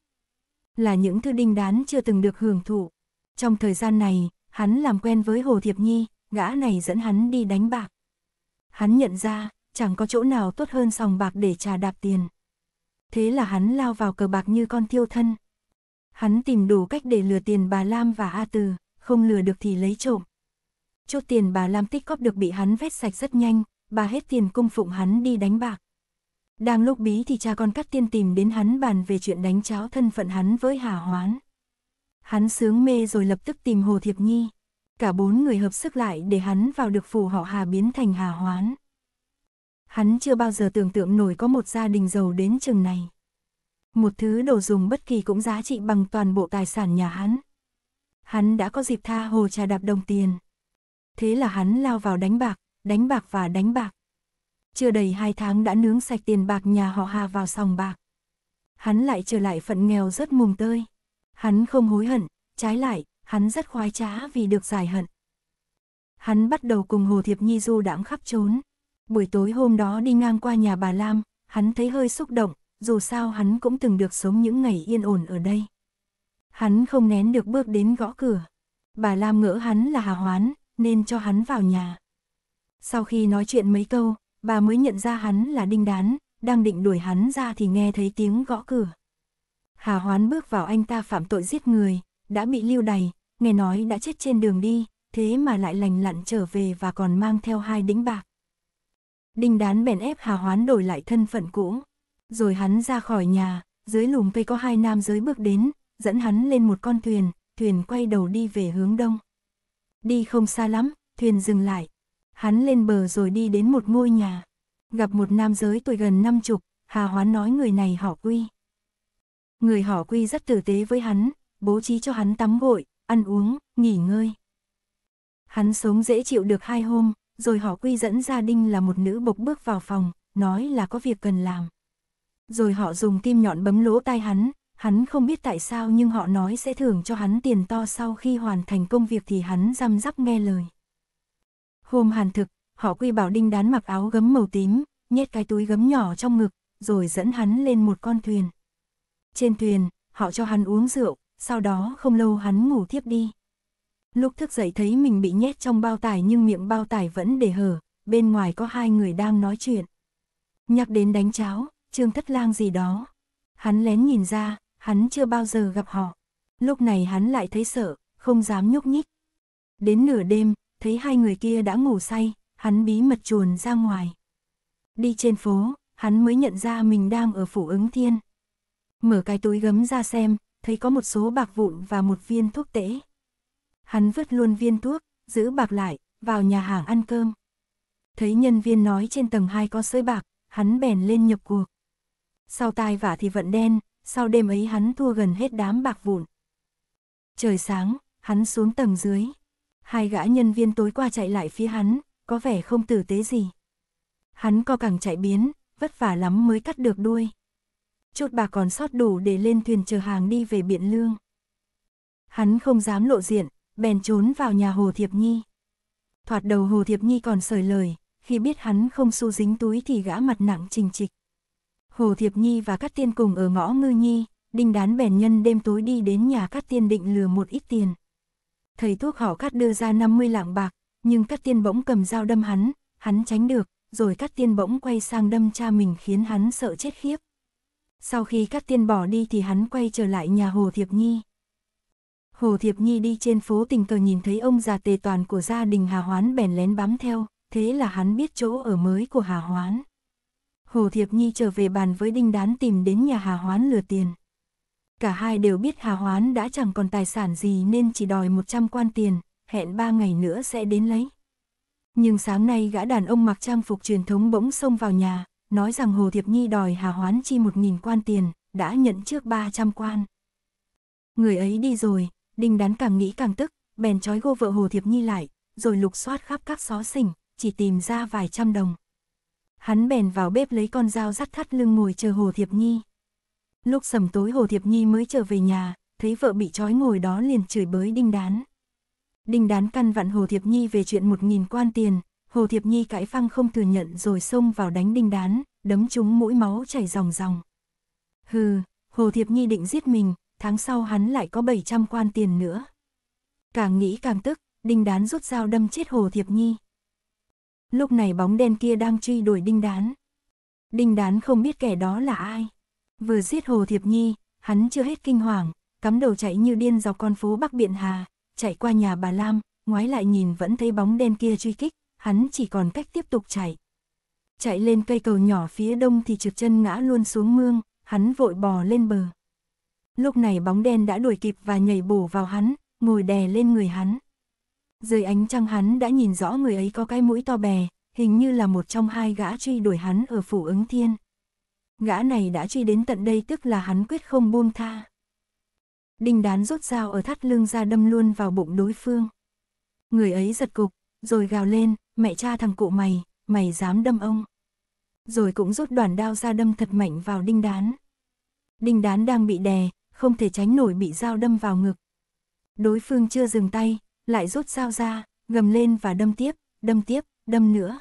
Là những thứ đinh đán chưa từng được hưởng thụ. Trong thời gian này, hắn làm quen với Hồ Thiệp Nhi, gã này dẫn hắn đi đánh bạc. Hắn nhận ra, chẳng có chỗ nào tốt hơn sòng bạc để trà đạp tiền thế là hắn lao vào cờ bạc như con thiêu thân. Hắn tìm đủ cách để lừa tiền bà Lam và A Từ, không lừa được thì lấy trộm. Chốt tiền bà Lam tích góp được bị hắn vét sạch rất nhanh, bà hết tiền cung phụng hắn đi đánh bạc. Đang lúc bí thì cha con cắt tiên tìm đến hắn bàn về chuyện đánh cháo thân phận hắn với Hà Hoán. Hắn sướng mê rồi lập tức tìm Hồ Thiệp Nhi. Cả bốn người hợp sức lại để hắn vào được phù họ Hà biến thành Hà Hoán hắn chưa bao giờ tưởng tượng nổi có một gia đình giàu đến chừng này. Một thứ đồ dùng bất kỳ cũng giá trị bằng toàn bộ tài sản nhà hắn. Hắn đã có dịp tha hồ trà đạp đồng tiền. Thế là hắn lao vào đánh bạc, đánh bạc và đánh bạc. Chưa đầy hai tháng đã nướng sạch tiền bạc nhà họ Hà vào sòng bạc. Hắn lại trở lại phận nghèo rất mùng tơi. Hắn không hối hận, trái lại, hắn rất khoái trá vì được giải hận. Hắn bắt đầu cùng Hồ Thiệp Nhi du đãng khắp trốn Buổi tối hôm đó đi ngang qua nhà bà Lam, hắn thấy hơi xúc động, dù sao hắn cũng từng được sống những ngày yên ổn ở đây. Hắn không nén được bước đến gõ cửa. Bà Lam ngỡ hắn là Hà Hoán, nên cho hắn vào nhà. Sau khi nói chuyện mấy câu, bà mới nhận ra hắn là Đinh Đán, đang định đuổi hắn ra thì nghe thấy tiếng gõ cửa. Hà Hoán bước vào anh ta phạm tội giết người, đã bị lưu đày, nghe nói đã chết trên đường đi, thế mà lại lành lặn trở về và còn mang theo hai đĩnh bạc. Đinh đán bèn ép Hà Hoán đổi lại thân phận cũ. Rồi hắn ra khỏi nhà, dưới lùm cây có hai nam giới bước đến, dẫn hắn lên một con thuyền, thuyền quay đầu đi về hướng đông. Đi không xa lắm, thuyền dừng lại. Hắn lên bờ rồi đi đến một ngôi nhà. Gặp một nam giới tuổi gần năm chục, Hà Hoán nói người này họ quy. Người họ quy rất tử tế với hắn, bố trí cho hắn tắm gội, ăn uống, nghỉ ngơi. Hắn sống dễ chịu được hai hôm, rồi họ quy dẫn gia đình là một nữ bộc bước vào phòng, nói là có việc cần làm. Rồi họ dùng kim nhọn bấm lỗ tai hắn, hắn không biết tại sao nhưng họ nói sẽ thưởng cho hắn tiền to sau khi hoàn thành công việc thì hắn răm rắp nghe lời. Hôm hàn thực, họ quy bảo đinh đán mặc áo gấm màu tím, nhét cái túi gấm nhỏ trong ngực, rồi dẫn hắn lên một con thuyền. Trên thuyền, họ cho hắn uống rượu, sau đó không lâu hắn ngủ thiếp đi. Lúc thức dậy thấy mình bị nhét trong bao tải nhưng miệng bao tải vẫn để hở, bên ngoài có hai người đang nói chuyện. Nhắc đến đánh cháo, Trương Thất Lang gì đó. Hắn lén nhìn ra, hắn chưa bao giờ gặp họ. Lúc này hắn lại thấy sợ, không dám nhúc nhích. Đến nửa đêm, thấy hai người kia đã ngủ say, hắn bí mật chuồn ra ngoài. Đi trên phố, hắn mới nhận ra mình đang ở phủ ứng thiên. Mở cái túi gấm ra xem, thấy có một số bạc vụn và một viên thuốc tễ hắn vứt luôn viên thuốc, giữ bạc lại, vào nhà hàng ăn cơm. Thấy nhân viên nói trên tầng 2 có sới bạc, hắn bèn lên nhập cuộc. Sau tai vả thì vận đen, sau đêm ấy hắn thua gần hết đám bạc vụn. Trời sáng, hắn xuống tầng dưới. Hai gã nhân viên tối qua chạy lại phía hắn, có vẻ không tử tế gì. Hắn co cẳng chạy biến, vất vả lắm mới cắt được đuôi. Chút bạc còn sót đủ để lên thuyền chờ hàng đi về biển Lương. Hắn không dám lộ diện, bèn trốn vào nhà Hồ Thiệp Nhi. Thoạt đầu Hồ Thiệp Nhi còn sởi lời, khi biết hắn không xu dính túi thì gã mặt nặng trình trịch. Hồ Thiệp Nhi và các Tiên cùng ở ngõ Ngư Nhi, đinh đán bèn nhân đêm tối đi đến nhà các Tiên định lừa một ít tiền. Thầy thuốc họ Cát đưa ra 50 lạng bạc, nhưng các Tiên bỗng cầm dao đâm hắn, hắn tránh được, rồi các Tiên bỗng quay sang đâm cha mình khiến hắn sợ chết khiếp. Sau khi các Tiên bỏ đi thì hắn quay trở lại nhà Hồ Thiệp Nhi. Hồ Thiệp Nhi đi trên phố tình cờ nhìn thấy ông già tề toàn của gia đình Hà Hoán bèn lén bám theo, thế là hắn biết chỗ ở mới của Hà Hoán. Hồ Thiệp Nhi trở về bàn với Đinh Đán tìm đến nhà Hà Hoán lừa tiền. Cả hai đều biết Hà Hoán đã chẳng còn tài sản gì nên chỉ đòi 100 quan tiền, hẹn 3 ngày nữa sẽ đến lấy. Nhưng sáng nay gã đàn ông mặc trang phục truyền thống bỗng xông vào nhà, nói rằng Hồ Thiệp Nhi đòi Hà Hoán chi 1.000 quan tiền, đã nhận trước 300 quan. Người ấy đi rồi, Đinh đán càng nghĩ càng tức, bèn trói gô vợ Hồ Thiệp Nhi lại, rồi lục soát khắp các xó xỉnh, chỉ tìm ra vài trăm đồng. Hắn bèn vào bếp lấy con dao dắt thắt lưng ngồi chờ Hồ Thiệp Nhi. Lúc sầm tối Hồ Thiệp Nhi mới trở về nhà, thấy vợ bị trói ngồi đó liền chửi bới Đinh đán. Đinh đán căn vặn Hồ Thiệp Nhi về chuyện một nghìn quan tiền, Hồ Thiệp Nhi cãi phăng không thừa nhận rồi xông vào đánh Đinh đán, đấm trúng mũi máu chảy ròng ròng. Hừ, Hồ Thiệp Nhi định giết mình, tháng sau hắn lại có 700 quan tiền nữa. Càng nghĩ càng tức, Đinh Đán rút dao đâm chết Hồ Thiệp Nhi. Lúc này bóng đen kia đang truy đuổi Đinh Đán. Đinh Đán không biết kẻ đó là ai. Vừa giết Hồ Thiệp Nhi, hắn chưa hết kinh hoàng, cắm đầu chạy như điên dọc con phố Bắc Biện Hà, chạy qua nhà bà Lam, ngoái lại nhìn vẫn thấy bóng đen kia truy kích, hắn chỉ còn cách tiếp tục chạy. Chạy lên cây cầu nhỏ phía đông thì trượt chân ngã luôn xuống mương, hắn vội bò lên bờ lúc này bóng đen đã đuổi kịp và nhảy bổ vào hắn, ngồi đè lên người hắn. Dưới ánh trăng hắn đã nhìn rõ người ấy có cái mũi to bè, hình như là một trong hai gã truy đuổi hắn ở phủ ứng thiên. Gã này đã truy đến tận đây tức là hắn quyết không buông tha. Đinh đán rút dao ở thắt lưng ra đâm luôn vào bụng đối phương. Người ấy giật cục, rồi gào lên, mẹ cha thằng cụ mày, mày dám đâm ông. Rồi cũng rút đoàn đao ra đâm thật mạnh vào đinh đán. Đinh đán đang bị đè, không thể tránh nổi bị dao đâm vào ngực. Đối phương chưa dừng tay, lại rút dao ra, gầm lên và đâm tiếp, đâm tiếp, đâm nữa.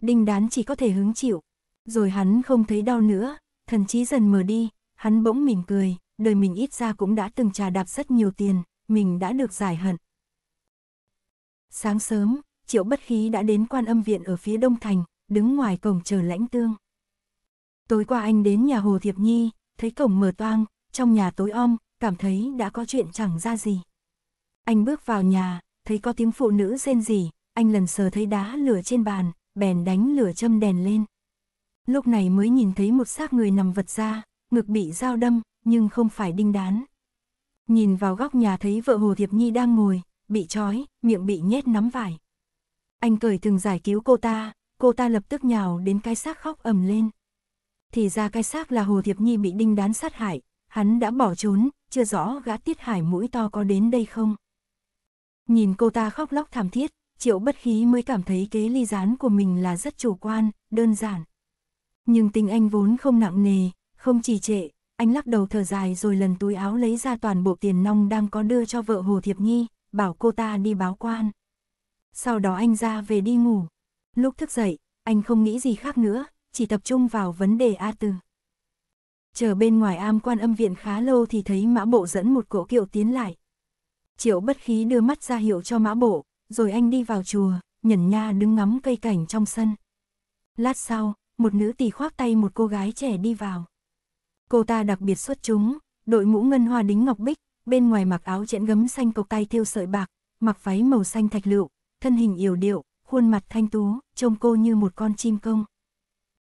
Đinh đán chỉ có thể hứng chịu, rồi hắn không thấy đau nữa, thần trí dần mờ đi, hắn bỗng mỉm cười, đời mình ít ra cũng đã từng trà đạp rất nhiều tiền, mình đã được giải hận. Sáng sớm, Triệu Bất Khí đã đến quan âm viện ở phía Đông Thành, đứng ngoài cổng chờ lãnh tương. Tối qua anh đến nhà Hồ Thiệp Nhi, thấy cổng mở toang, trong nhà tối om, cảm thấy đã có chuyện chẳng ra gì. Anh bước vào nhà, thấy có tiếng phụ nữ rên rỉ, anh lần sờ thấy đá lửa trên bàn, bèn đánh lửa châm đèn lên. Lúc này mới nhìn thấy một xác người nằm vật ra, ngực bị dao đâm, nhưng không phải đinh đán. Nhìn vào góc nhà thấy vợ Hồ Thiệp Nhi đang ngồi, bị trói, miệng bị nhét nắm vải. Anh cởi từng giải cứu cô ta, cô ta lập tức nhào đến cái xác khóc ầm lên. Thì ra cái xác là Hồ Thiệp Nhi bị đinh đán sát hại, hắn đã bỏ trốn, chưa rõ gã tiết hải mũi to có đến đây không. Nhìn cô ta khóc lóc thảm thiết, triệu bất khí mới cảm thấy kế ly gián của mình là rất chủ quan, đơn giản. Nhưng tình anh vốn không nặng nề, không trì trệ, anh lắc đầu thở dài rồi lần túi áo lấy ra toàn bộ tiền nong đang có đưa cho vợ Hồ Thiệp Nhi, bảo cô ta đi báo quan. Sau đó anh ra về đi ngủ. Lúc thức dậy, anh không nghĩ gì khác nữa, chỉ tập trung vào vấn đề A Từ. Chờ bên ngoài am quan âm viện khá lâu thì thấy mã bộ dẫn một cỗ kiệu tiến lại. Triệu bất khí đưa mắt ra hiệu cho mã bộ, rồi anh đi vào chùa, nhẩn nha đứng ngắm cây cảnh trong sân. Lát sau, một nữ tỳ khoác tay một cô gái trẻ đi vào. Cô ta đặc biệt xuất chúng, đội mũ ngân hoa đính ngọc bích, bên ngoài mặc áo chẽn gấm xanh cộc tay thêu sợi bạc, mặc váy màu xanh thạch lựu, thân hình yểu điệu, khuôn mặt thanh tú, trông cô như một con chim công.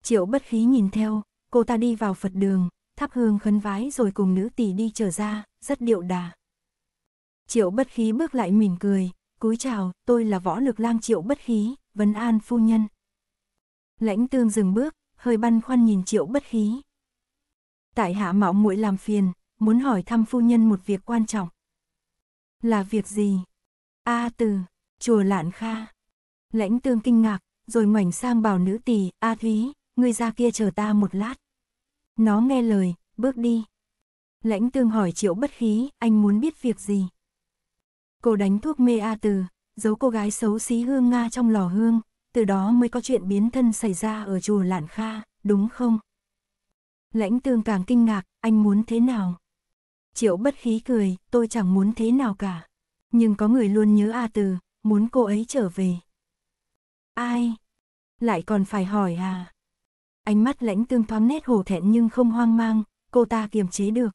Triệu bất khí nhìn theo, cô ta đi vào Phật đường, thắp hương khấn vái rồi cùng nữ tỷ đi trở ra, rất điệu đà. Triệu bất khí bước lại mỉm cười, cúi chào, tôi là võ lực lang triệu bất khí, vấn an phu nhân. Lãnh tương dừng bước, hơi băn khoăn nhìn triệu bất khí. Tại hạ mạo muội làm phiền, muốn hỏi thăm phu nhân một việc quan trọng. Là việc gì? A từ, chùa lạn kha. Lãnh tương kinh ngạc, rồi ngoảnh sang bảo nữ tỳ, A Thúy, ngươi ra kia chờ ta một lát. Nó nghe lời, bước đi. Lãnh tương hỏi triệu bất khí, anh muốn biết việc gì? Cô đánh thuốc mê A từ, giấu cô gái xấu xí hương Nga trong lò hương, từ đó mới có chuyện biến thân xảy ra ở chùa Lạn Kha, đúng không? Lãnh tương càng kinh ngạc, anh muốn thế nào? Triệu bất khí cười, tôi chẳng muốn thế nào cả. Nhưng có người luôn nhớ A từ, muốn cô ấy trở về. Ai? Lại còn phải hỏi à? ánh mắt lãnh tương thoáng nét hổ thẹn nhưng không hoang mang, cô ta kiềm chế được.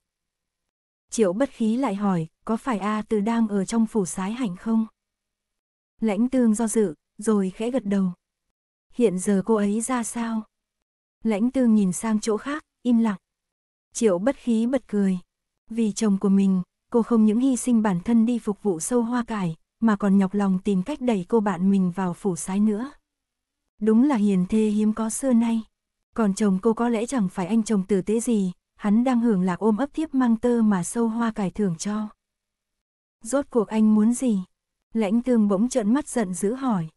Triệu bất khí lại hỏi, có phải A từ đang ở trong phủ sái hạnh không? Lãnh tương do dự, rồi khẽ gật đầu. Hiện giờ cô ấy ra sao? Lãnh tương nhìn sang chỗ khác, im lặng. Triệu bất khí bật cười. Vì chồng của mình, cô không những hy sinh bản thân đi phục vụ sâu hoa cải, mà còn nhọc lòng tìm cách đẩy cô bạn mình vào phủ sái nữa. Đúng là hiền thê hiếm có xưa nay. Còn chồng cô có lẽ chẳng phải anh chồng tử tế gì, hắn đang hưởng lạc ôm ấp thiếp mang tơ mà sâu hoa cải thưởng cho. Rốt cuộc anh muốn gì? Lãnh tương bỗng trợn mắt giận dữ hỏi.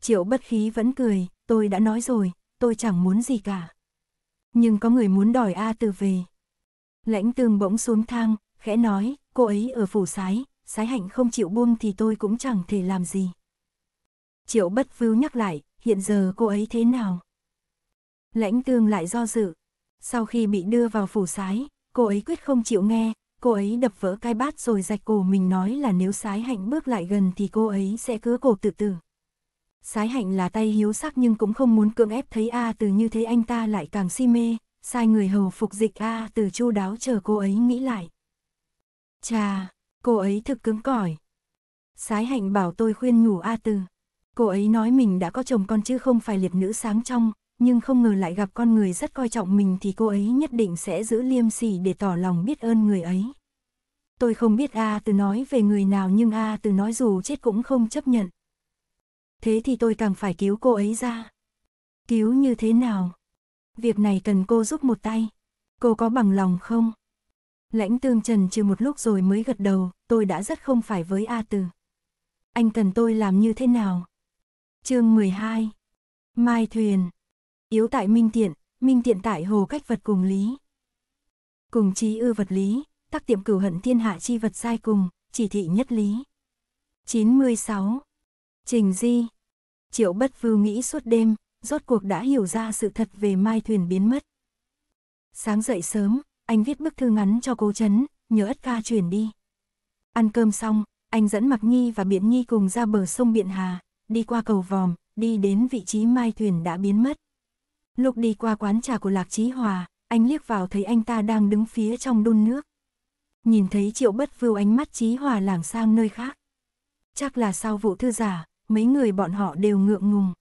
Triệu bất khí vẫn cười, tôi đã nói rồi, tôi chẳng muốn gì cả. Nhưng có người muốn đòi A từ về. Lãnh tương bỗng xuống thang, khẽ nói, cô ấy ở phủ sái, sái hạnh không chịu buông thì tôi cũng chẳng thể làm gì. Triệu bất vưu nhắc lại, hiện giờ cô ấy thế nào? Lãnh tương lại do dự. Sau khi bị đưa vào phủ sái, cô ấy quyết không chịu nghe, cô ấy đập vỡ cái bát rồi rạch cổ mình nói là nếu sái hạnh bước lại gần thì cô ấy sẽ cứa cổ tự tử. Sái hạnh là tay hiếu sắc nhưng cũng không muốn cưỡng ép thấy A từ như thế anh ta lại càng si mê, sai người hầu phục dịch A từ chu đáo chờ cô ấy nghĩ lại. Chà, cô ấy thực cứng cỏi. Sái hạnh bảo tôi khuyên nhủ A từ. Cô ấy nói mình đã có chồng con chứ không phải liệt nữ sáng trong, nhưng không ngờ lại gặp con người rất coi trọng mình thì cô ấy nhất định sẽ giữ liêm sỉ để tỏ lòng biết ơn người ấy. Tôi không biết A từ nói về người nào nhưng A từ nói dù chết cũng không chấp nhận. Thế thì tôi càng phải cứu cô ấy ra. Cứu như thế nào? Việc này cần cô giúp một tay. Cô có bằng lòng không? Lãnh tương trần trừ một lúc rồi mới gật đầu, tôi đã rất không phải với A từ. Anh cần tôi làm như thế nào? chương 12 Mai Thuyền yếu tại minh tiện, minh tiện tại hồ cách vật cùng lý. Cùng chí ư vật lý, tắc tiệm cửu hận thiên hạ chi vật sai cùng, chỉ thị nhất lý. 96. Trình Di Triệu bất vưu nghĩ suốt đêm, rốt cuộc đã hiểu ra sự thật về mai thuyền biến mất. Sáng dậy sớm, anh viết bức thư ngắn cho cô chấn nhớ ất ca chuyển đi. Ăn cơm xong, anh dẫn Mạc Nhi và Biện Nhi cùng ra bờ sông Biện Hà, đi qua cầu vòm, đi đến vị trí mai thuyền đã biến mất. Lúc đi qua quán trà của Lạc Chí Hòa, anh liếc vào thấy anh ta đang đứng phía trong đun nước. Nhìn thấy Triệu Bất Vưu ánh mắt Chí Hòa lảng sang nơi khác. Chắc là sau vụ thư giả, mấy người bọn họ đều ngượng ngùng.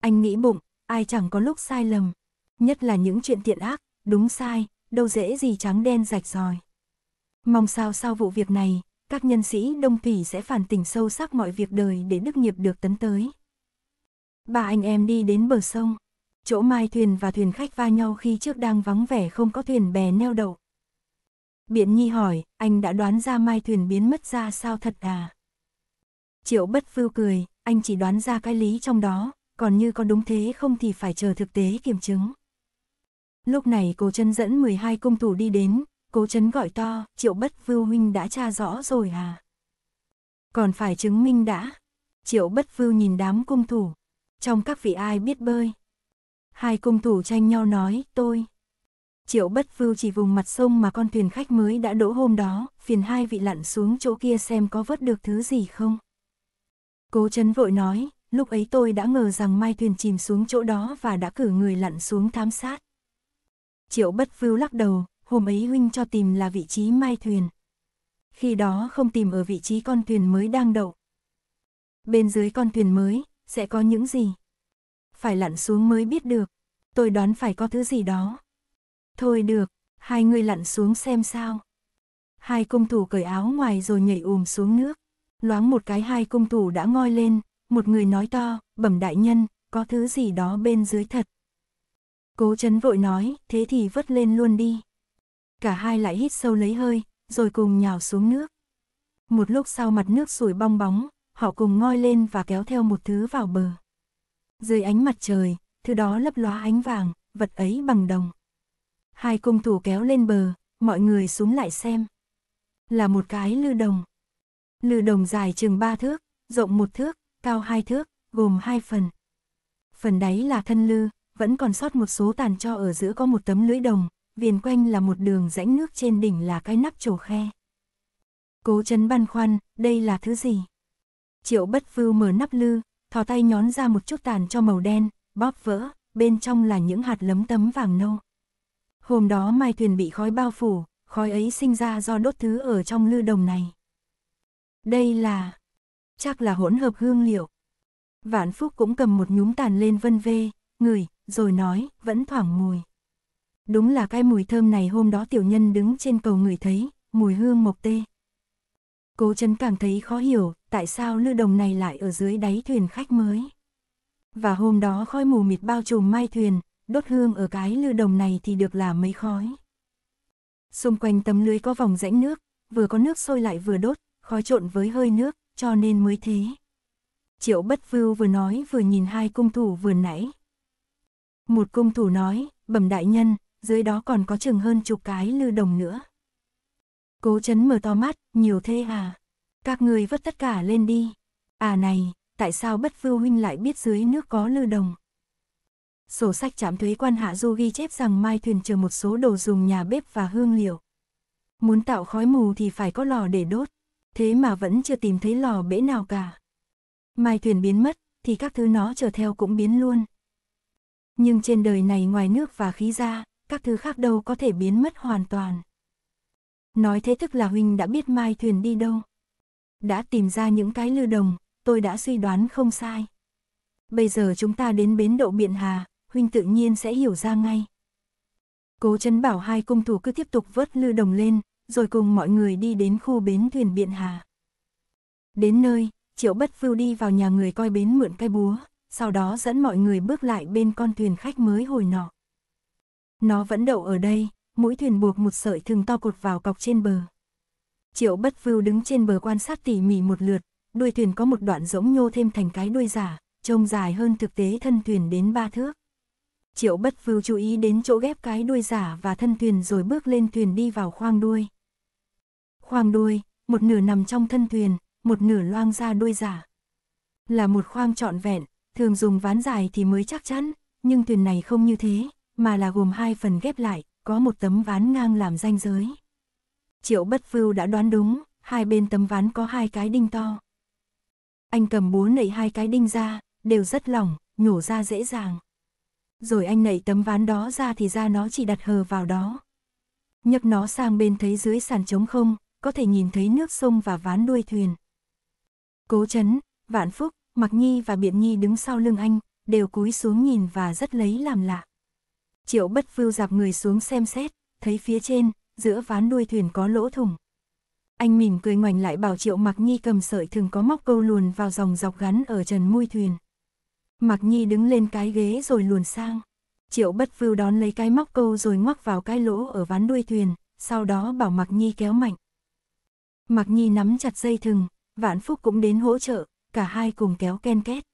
Anh nghĩ bụng, ai chẳng có lúc sai lầm, nhất là những chuyện tiện ác, đúng sai, đâu dễ gì trắng đen rạch ròi. Mong sao sau vụ việc này, các nhân sĩ Đông Thủy sẽ phản tỉnh sâu sắc mọi việc đời để đức nghiệp được tấn tới. Ba anh em đi đến bờ sông chỗ mai thuyền và thuyền khách va nhau khi trước đang vắng vẻ không có thuyền bè neo đậu. Biện Nhi hỏi, anh đã đoán ra mai thuyền biến mất ra sao thật à? Triệu bất phưu cười, anh chỉ đoán ra cái lý trong đó, còn như có đúng thế không thì phải chờ thực tế kiểm chứng. Lúc này cô chân dẫn 12 cung thủ đi đến, cố chấn gọi to, triệu bất vưu huynh đã tra rõ rồi à? Còn phải chứng minh đã. Triệu bất vưu nhìn đám cung thủ. Trong các vị ai biết bơi, Hai cung thủ tranh nhau nói, tôi. Triệu bất vưu chỉ vùng mặt sông mà con thuyền khách mới đã đỗ hôm đó, phiền hai vị lặn xuống chỗ kia xem có vớt được thứ gì không. Cố chấn vội nói, lúc ấy tôi đã ngờ rằng mai thuyền chìm xuống chỗ đó và đã cử người lặn xuống thám sát. Triệu bất vưu lắc đầu, hôm ấy huynh cho tìm là vị trí mai thuyền. Khi đó không tìm ở vị trí con thuyền mới đang đậu. Bên dưới con thuyền mới, sẽ có những gì? phải lặn xuống mới biết được. Tôi đoán phải có thứ gì đó. Thôi được, hai người lặn xuống xem sao. Hai cung thủ cởi áo ngoài rồi nhảy ùm xuống nước. Loáng một cái hai cung thủ đã ngoi lên, một người nói to, bẩm đại nhân, có thứ gì đó bên dưới thật. Cố chấn vội nói, thế thì vớt lên luôn đi. Cả hai lại hít sâu lấy hơi, rồi cùng nhào xuống nước. Một lúc sau mặt nước sủi bong bóng, họ cùng ngoi lên và kéo theo một thứ vào bờ. Dưới ánh mặt trời, thứ đó lấp lóa ánh vàng, vật ấy bằng đồng. Hai cung thủ kéo lên bờ, mọi người xuống lại xem. Là một cái lư đồng. Lư đồng dài chừng ba thước, rộng một thước, cao hai thước, gồm hai phần. Phần đáy là thân lư, vẫn còn sót một số tàn cho ở giữa có một tấm lưỡi đồng, viền quanh là một đường rãnh nước trên đỉnh là cái nắp trổ khe. Cố chấn băn khoăn, đây là thứ gì? Triệu bất vưu mở nắp lư, thò tay nhón ra một chút tàn cho màu đen, bóp vỡ, bên trong là những hạt lấm tấm vàng nâu. Hôm đó mai thuyền bị khói bao phủ, khói ấy sinh ra do đốt thứ ở trong lư đồng này. Đây là... chắc là hỗn hợp hương liệu. Vạn Phúc cũng cầm một nhúm tàn lên vân vê, ngửi, rồi nói, vẫn thoảng mùi. Đúng là cái mùi thơm này hôm đó tiểu nhân đứng trên cầu người thấy, mùi hương mộc tê. Cố chấn càng thấy khó hiểu, tại sao lư đồng này lại ở dưới đáy thuyền khách mới. Và hôm đó khói mù mịt bao trùm mai thuyền, đốt hương ở cái lư đồng này thì được là mấy khói. Xung quanh tấm lưới có vòng rãnh nước, vừa có nước sôi lại vừa đốt, khói trộn với hơi nước, cho nên mới thế. Triệu bất vưu vừa nói vừa nhìn hai cung thủ vừa nãy. Một cung thủ nói, bẩm đại nhân, dưới đó còn có chừng hơn chục cái lư đồng nữa. Cố chấn mở to mắt, nhiều thế à. Các người vất tất cả lên đi. À này, tại sao bất vưu huynh lại biết dưới nước có lư đồng? Sổ sách chạm thuế quan hạ du ghi chép rằng mai thuyền chờ một số đồ dùng nhà bếp và hương liệu. Muốn tạo khói mù thì phải có lò để đốt, thế mà vẫn chưa tìm thấy lò bể nào cả. Mai thuyền biến mất, thì các thứ nó chờ theo cũng biến luôn. Nhưng trên đời này ngoài nước và khí ra, các thứ khác đâu có thể biến mất hoàn toàn nói thế tức là huynh đã biết mai thuyền đi đâu. Đã tìm ra những cái lư đồng, tôi đã suy đoán không sai. Bây giờ chúng ta đến bến đậu Biện Hà, huynh tự nhiên sẽ hiểu ra ngay. Cố chấn bảo hai cung thủ cứ tiếp tục vớt lư đồng lên, rồi cùng mọi người đi đến khu bến thuyền Biện Hà. Đến nơi, Triệu Bất Vưu đi vào nhà người coi bến mượn cái búa, sau đó dẫn mọi người bước lại bên con thuyền khách mới hồi nọ. Nó vẫn đậu ở đây, mũi thuyền buộc một sợi thừng to cột vào cọc trên bờ. Triệu bất vưu đứng trên bờ quan sát tỉ mỉ một lượt, đuôi thuyền có một đoạn rỗng nhô thêm thành cái đuôi giả, trông dài hơn thực tế thân thuyền đến ba thước. Triệu bất vưu chú ý đến chỗ ghép cái đuôi giả và thân thuyền rồi bước lên thuyền đi vào khoang đuôi. Khoang đuôi, một nửa nằm trong thân thuyền, một nửa loang ra đuôi giả. Là một khoang trọn vẹn, thường dùng ván dài thì mới chắc chắn, nhưng thuyền này không như thế, mà là gồm hai phần ghép lại, có một tấm ván ngang làm ranh giới. Triệu bất vưu đã đoán đúng, hai bên tấm ván có hai cái đinh to. Anh cầm búa nảy hai cái đinh ra, đều rất lỏng, nhổ ra dễ dàng. Rồi anh nảy tấm ván đó ra thì ra nó chỉ đặt hờ vào đó. Nhấc nó sang bên thấy dưới sàn trống không, có thể nhìn thấy nước sông và ván đuôi thuyền. Cố chấn, Vạn Phúc, Mặc Nhi và Biện Nhi đứng sau lưng anh, đều cúi xuống nhìn và rất lấy làm lạ. Triệu bất vưu dạp người xuống xem xét, thấy phía trên, giữa ván đuôi thuyền có lỗ thủng. Anh mỉm cười ngoảnh lại bảo Triệu Mạc Nhi cầm sợi thường có móc câu luồn vào dòng dọc gắn ở trần mui thuyền. Mạc Nhi đứng lên cái ghế rồi luồn sang. Triệu bất vưu đón lấy cái móc câu rồi ngoắc vào cái lỗ ở ván đuôi thuyền, sau đó bảo Mạc Nhi kéo mạnh. Mạc Nhi nắm chặt dây thừng, Vạn Phúc cũng đến hỗ trợ, cả hai cùng kéo ken két.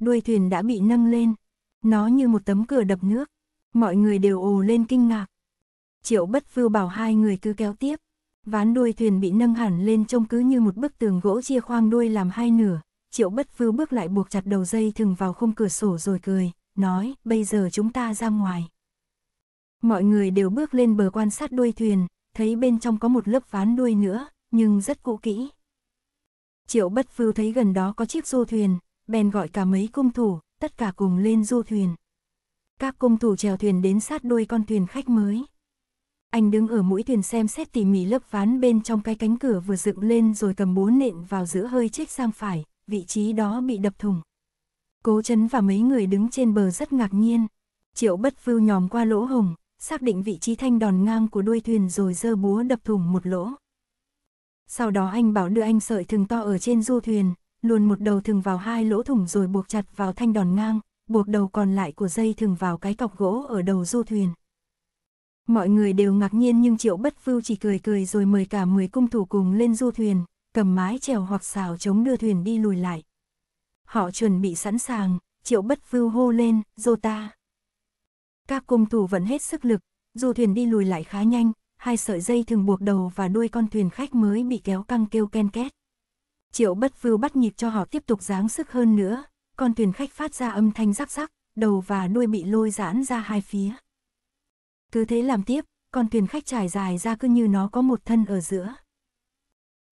Đuôi thuyền đã bị nâng lên, nó như một tấm cửa đập nước, Mọi người đều ồ lên kinh ngạc. Triệu bất vưu bảo hai người cứ kéo tiếp. Ván đuôi thuyền bị nâng hẳn lên trông cứ như một bức tường gỗ chia khoang đuôi làm hai nửa. Triệu bất vưu bước lại buộc chặt đầu dây thừng vào khung cửa sổ rồi cười, nói bây giờ chúng ta ra ngoài. Mọi người đều bước lên bờ quan sát đuôi thuyền, thấy bên trong có một lớp ván đuôi nữa, nhưng rất cũ kỹ. Triệu bất vưu thấy gần đó có chiếc du thuyền, bèn gọi cả mấy cung thủ, tất cả cùng lên du thuyền. Các cung thủ chèo thuyền đến sát đuôi con thuyền khách mới. Anh đứng ở mũi thuyền xem xét tỉ mỉ lớp ván bên trong cái cánh cửa vừa dựng lên rồi cầm búa nện vào giữa hơi chết sang phải, vị trí đó bị đập thủng. Cố chấn và mấy người đứng trên bờ rất ngạc nhiên. Triệu bất vưu nhòm qua lỗ hồng, xác định vị trí thanh đòn ngang của đuôi thuyền rồi giơ búa đập thủng một lỗ. Sau đó anh bảo đưa anh sợi thừng to ở trên du thuyền, luồn một đầu thừng vào hai lỗ thủng rồi buộc chặt vào thanh đòn ngang, buộc đầu còn lại của dây thừng vào cái cọc gỗ ở đầu du thuyền. Mọi người đều ngạc nhiên nhưng Triệu Bất Vưu chỉ cười cười rồi mời cả 10 cung thủ cùng lên du thuyền, cầm mái chèo hoặc xào chống đưa thuyền đi lùi lại. Họ chuẩn bị sẵn sàng, Triệu Bất Vưu hô lên, dô ta. Các cung thủ vẫn hết sức lực, du thuyền đi lùi lại khá nhanh, hai sợi dây thường buộc đầu và đuôi con thuyền khách mới bị kéo căng kêu ken két. Triệu Bất Vưu bắt nhịp cho họ tiếp tục giáng sức hơn nữa, con thuyền khách phát ra âm thanh rắc rắc, đầu và đuôi bị lôi giãn ra hai phía. Cứ thế làm tiếp, con thuyền khách trải dài ra cứ như nó có một thân ở giữa.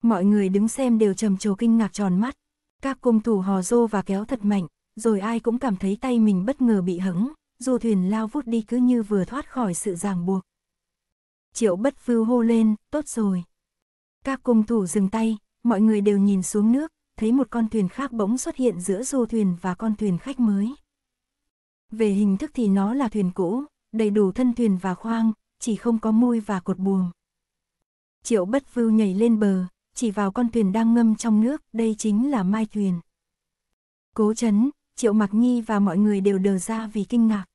Mọi người đứng xem đều trầm trồ kinh ngạc tròn mắt. Các cung thủ hò rô và kéo thật mạnh, rồi ai cũng cảm thấy tay mình bất ngờ bị hững, dù thuyền lao vút đi cứ như vừa thoát khỏi sự ràng buộc. Triệu bất phư hô lên, tốt rồi. Các cung thủ dừng tay, mọi người đều nhìn xuống nước, thấy một con thuyền khác bỗng xuất hiện giữa du thuyền và con thuyền khách mới. Về hình thức thì nó là thuyền cũ, đầy đủ thân thuyền và khoang, chỉ không có mui và cột buồm. Triệu bất vưu nhảy lên bờ, chỉ vào con thuyền đang ngâm trong nước, đây chính là mai thuyền. Cố chấn, triệu mặc nghi và mọi người đều đờ ra vì kinh ngạc.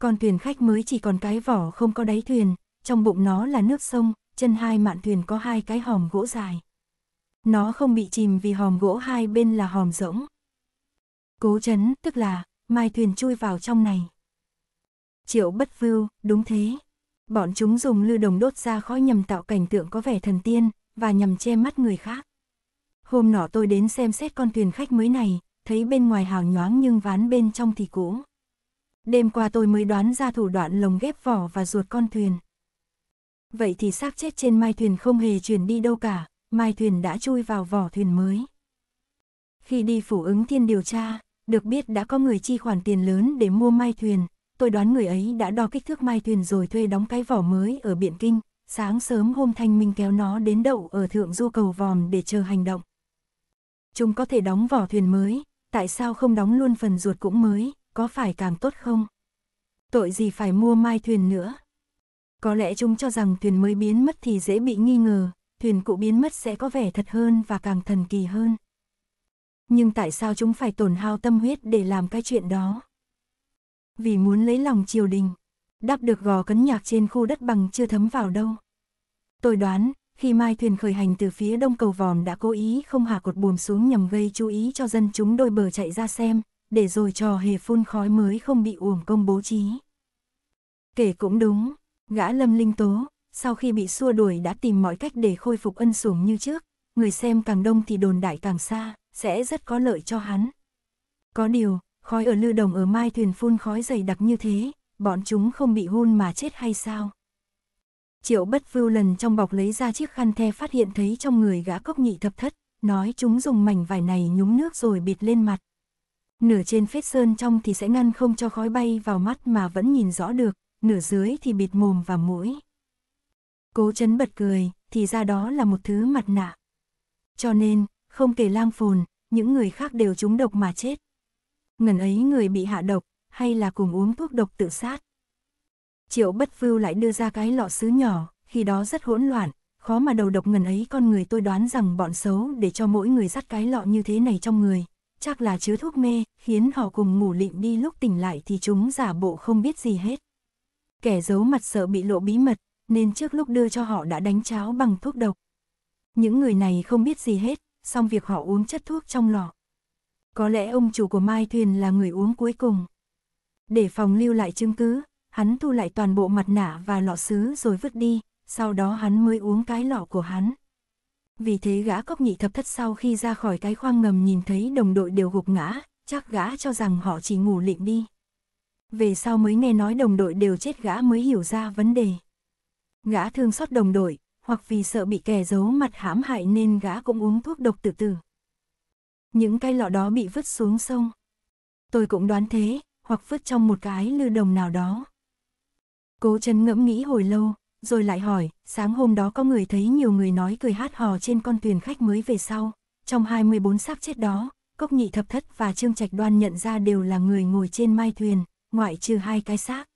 Con thuyền khách mới chỉ còn cái vỏ không có đáy thuyền, trong bụng nó là nước sông, chân hai mạn thuyền có hai cái hòm gỗ dài. Nó không bị chìm vì hòm gỗ hai bên là hòm rỗng. Cố chấn, tức là, mai thuyền chui vào trong này. Triệu bất vưu, đúng thế. Bọn chúng dùng lư đồng đốt ra khói nhằm tạo cảnh tượng có vẻ thần tiên, và nhằm che mắt người khác. Hôm nọ tôi đến xem xét con thuyền khách mới này, thấy bên ngoài hào nhoáng nhưng ván bên trong thì cũ. Đêm qua tôi mới đoán ra thủ đoạn lồng ghép vỏ và ruột con thuyền. Vậy thì xác chết trên mai thuyền không hề chuyển đi đâu cả, mai thuyền đã chui vào vỏ thuyền mới. Khi đi phủ ứng thiên điều tra, được biết đã có người chi khoản tiền lớn để mua mai thuyền, tôi đoán người ấy đã đo kích thước mai thuyền rồi thuê đóng cái vỏ mới ở Biện Kinh, sáng sớm hôm Thanh Minh kéo nó đến đậu ở thượng du cầu vòm để chờ hành động. Chúng có thể đóng vỏ thuyền mới, tại sao không đóng luôn phần ruột cũng mới, có phải càng tốt không? Tội gì phải mua mai thuyền nữa? Có lẽ chúng cho rằng thuyền mới biến mất thì dễ bị nghi ngờ, thuyền cụ biến mất sẽ có vẻ thật hơn và càng thần kỳ hơn. Nhưng tại sao chúng phải tổn hao tâm huyết để làm cái chuyện đó? Vì muốn lấy lòng triều đình, đắp được gò cấn nhạc trên khu đất bằng chưa thấm vào đâu. Tôi đoán, khi mai thuyền khởi hành từ phía đông cầu vòm đã cố ý không hạ cột buồm xuống nhằm gây chú ý cho dân chúng đôi bờ chạy ra xem, để rồi trò hề phun khói mới không bị uổng công bố trí. Kể cũng đúng, gã lâm linh tố, sau khi bị xua đuổi đã tìm mọi cách để khôi phục ân sủng như trước, người xem càng đông thì đồn đại càng xa, sẽ rất có lợi cho hắn. Có điều, khói ở lư đồng ở mai thuyền phun khói dày đặc như thế, bọn chúng không bị hôn mà chết hay sao? Triệu bất vưu lần trong bọc lấy ra chiếc khăn the phát hiện thấy trong người gã cốc nhị thập thất, nói chúng dùng mảnh vải này nhúng nước rồi bịt lên mặt. Nửa trên phết sơn trong thì sẽ ngăn không cho khói bay vào mắt mà vẫn nhìn rõ được, nửa dưới thì bịt mồm và mũi. Cố chấn bật cười, thì ra đó là một thứ mặt nạ. Cho nên, không kể lang phồn, những người khác đều trúng độc mà chết. Ngần ấy người bị hạ độc, hay là cùng uống thuốc độc tự sát. Triệu bất vưu lại đưa ra cái lọ sứ nhỏ, khi đó rất hỗn loạn, khó mà đầu độc ngần ấy con người tôi đoán rằng bọn xấu để cho mỗi người dắt cái lọ như thế này trong người. Chắc là chứa thuốc mê, khiến họ cùng ngủ lịm đi lúc tỉnh lại thì chúng giả bộ không biết gì hết. Kẻ giấu mặt sợ bị lộ bí mật, nên trước lúc đưa cho họ đã đánh cháo bằng thuốc độc. Những người này không biết gì hết, song việc họ uống chất thuốc trong lọ. Có lẽ ông chủ của Mai Thuyền là người uống cuối cùng. Để phòng lưu lại chứng cứ, hắn thu lại toàn bộ mặt nạ và lọ sứ rồi vứt đi, sau đó hắn mới uống cái lọ của hắn. Vì thế gã cốc nhị thập thất sau khi ra khỏi cái khoang ngầm nhìn thấy đồng đội đều gục ngã, chắc gã cho rằng họ chỉ ngủ lịm đi. Về sau mới nghe nói đồng đội đều chết gã mới hiểu ra vấn đề. Gã thương xót đồng đội, hoặc vì sợ bị kẻ giấu mặt hãm hại nên gã cũng uống thuốc độc tử tử. Những cái lọ đó bị vứt xuống sông. Tôi cũng đoán thế, hoặc vứt trong một cái lư đồng nào đó. Cố chân ngẫm nghĩ hồi lâu, rồi lại hỏi, sáng hôm đó có người thấy nhiều người nói cười hát hò trên con thuyền khách mới về sau. Trong 24 xác chết đó, Cốc Nhị Thập Thất và Trương Trạch Đoan nhận ra đều là người ngồi trên mai thuyền, ngoại trừ hai cái xác.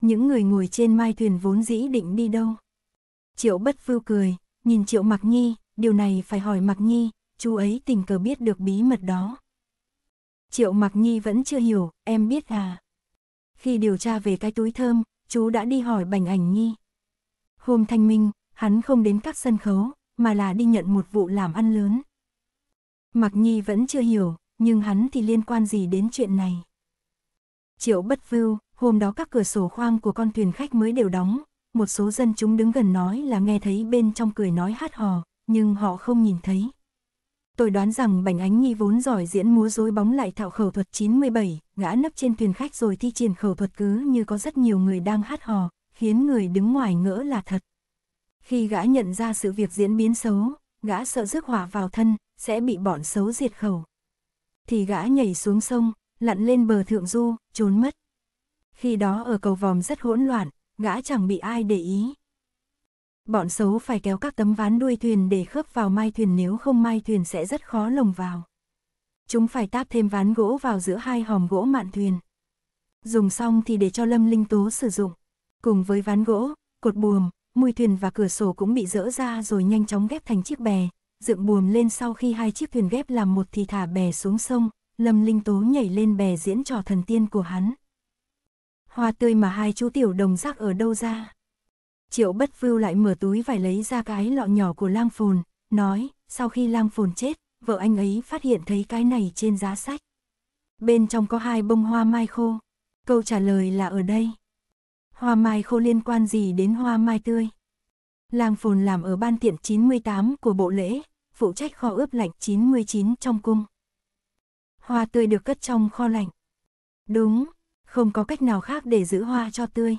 Những người ngồi trên mai thuyền vốn dĩ định đi đâu. Triệu bất vưu cười, nhìn Triệu Mặc Nhi, điều này phải hỏi Mặc Nhi, chú ấy tình cờ biết được bí mật đó. Triệu Mặc Nhi vẫn chưa hiểu, em biết à. Khi điều tra về cái túi thơm, chú đã đi hỏi Bành Ảnh Nhi. Hôm thanh minh, hắn không đến các sân khấu, mà là đi nhận một vụ làm ăn lớn. Mặc Nhi vẫn chưa hiểu, nhưng hắn thì liên quan gì đến chuyện này. Triệu Bất Vưu, Hôm đó các cửa sổ khoang của con thuyền khách mới đều đóng, một số dân chúng đứng gần nói là nghe thấy bên trong cười nói hát hò, nhưng họ không nhìn thấy. Tôi đoán rằng bảnh Ánh Nhi vốn giỏi diễn múa rối bóng lại thạo khẩu thuật 97, ngã nấp trên thuyền khách rồi thi triển khẩu thuật cứ như có rất nhiều người đang hát hò, khiến người đứng ngoài ngỡ là thật. Khi gã nhận ra sự việc diễn biến xấu, gã sợ rước hỏa vào thân, sẽ bị bọn xấu diệt khẩu. Thì gã nhảy xuống sông, lặn lên bờ thượng du, trốn mất khi đó ở cầu vòm rất hỗn loạn, gã chẳng bị ai để ý. Bọn xấu phải kéo các tấm ván đuôi thuyền để khớp vào mai thuyền nếu không mai thuyền sẽ rất khó lồng vào. Chúng phải táp thêm ván gỗ vào giữa hai hòm gỗ mạn thuyền. Dùng xong thì để cho Lâm Linh Tố sử dụng. Cùng với ván gỗ, cột buồm, mùi thuyền và cửa sổ cũng bị dỡ ra rồi nhanh chóng ghép thành chiếc bè. Dựng buồm lên sau khi hai chiếc thuyền ghép làm một thì thả bè xuống sông, Lâm Linh Tố nhảy lên bè diễn trò thần tiên của hắn hoa tươi mà hai chú tiểu đồng rác ở đâu ra. Triệu bất vưu lại mở túi vải lấy ra cái lọ nhỏ của lang phồn, nói, sau khi lang phồn chết, vợ anh ấy phát hiện thấy cái này trên giá sách. Bên trong có hai bông hoa mai khô. Câu trả lời là ở đây. Hoa mai khô liên quan gì đến hoa mai tươi? Lang phồn làm ở ban tiện 98 của bộ lễ, phụ trách kho ướp lạnh 99 trong cung. Hoa tươi được cất trong kho lạnh. Đúng, không có cách nào khác để giữ hoa cho tươi.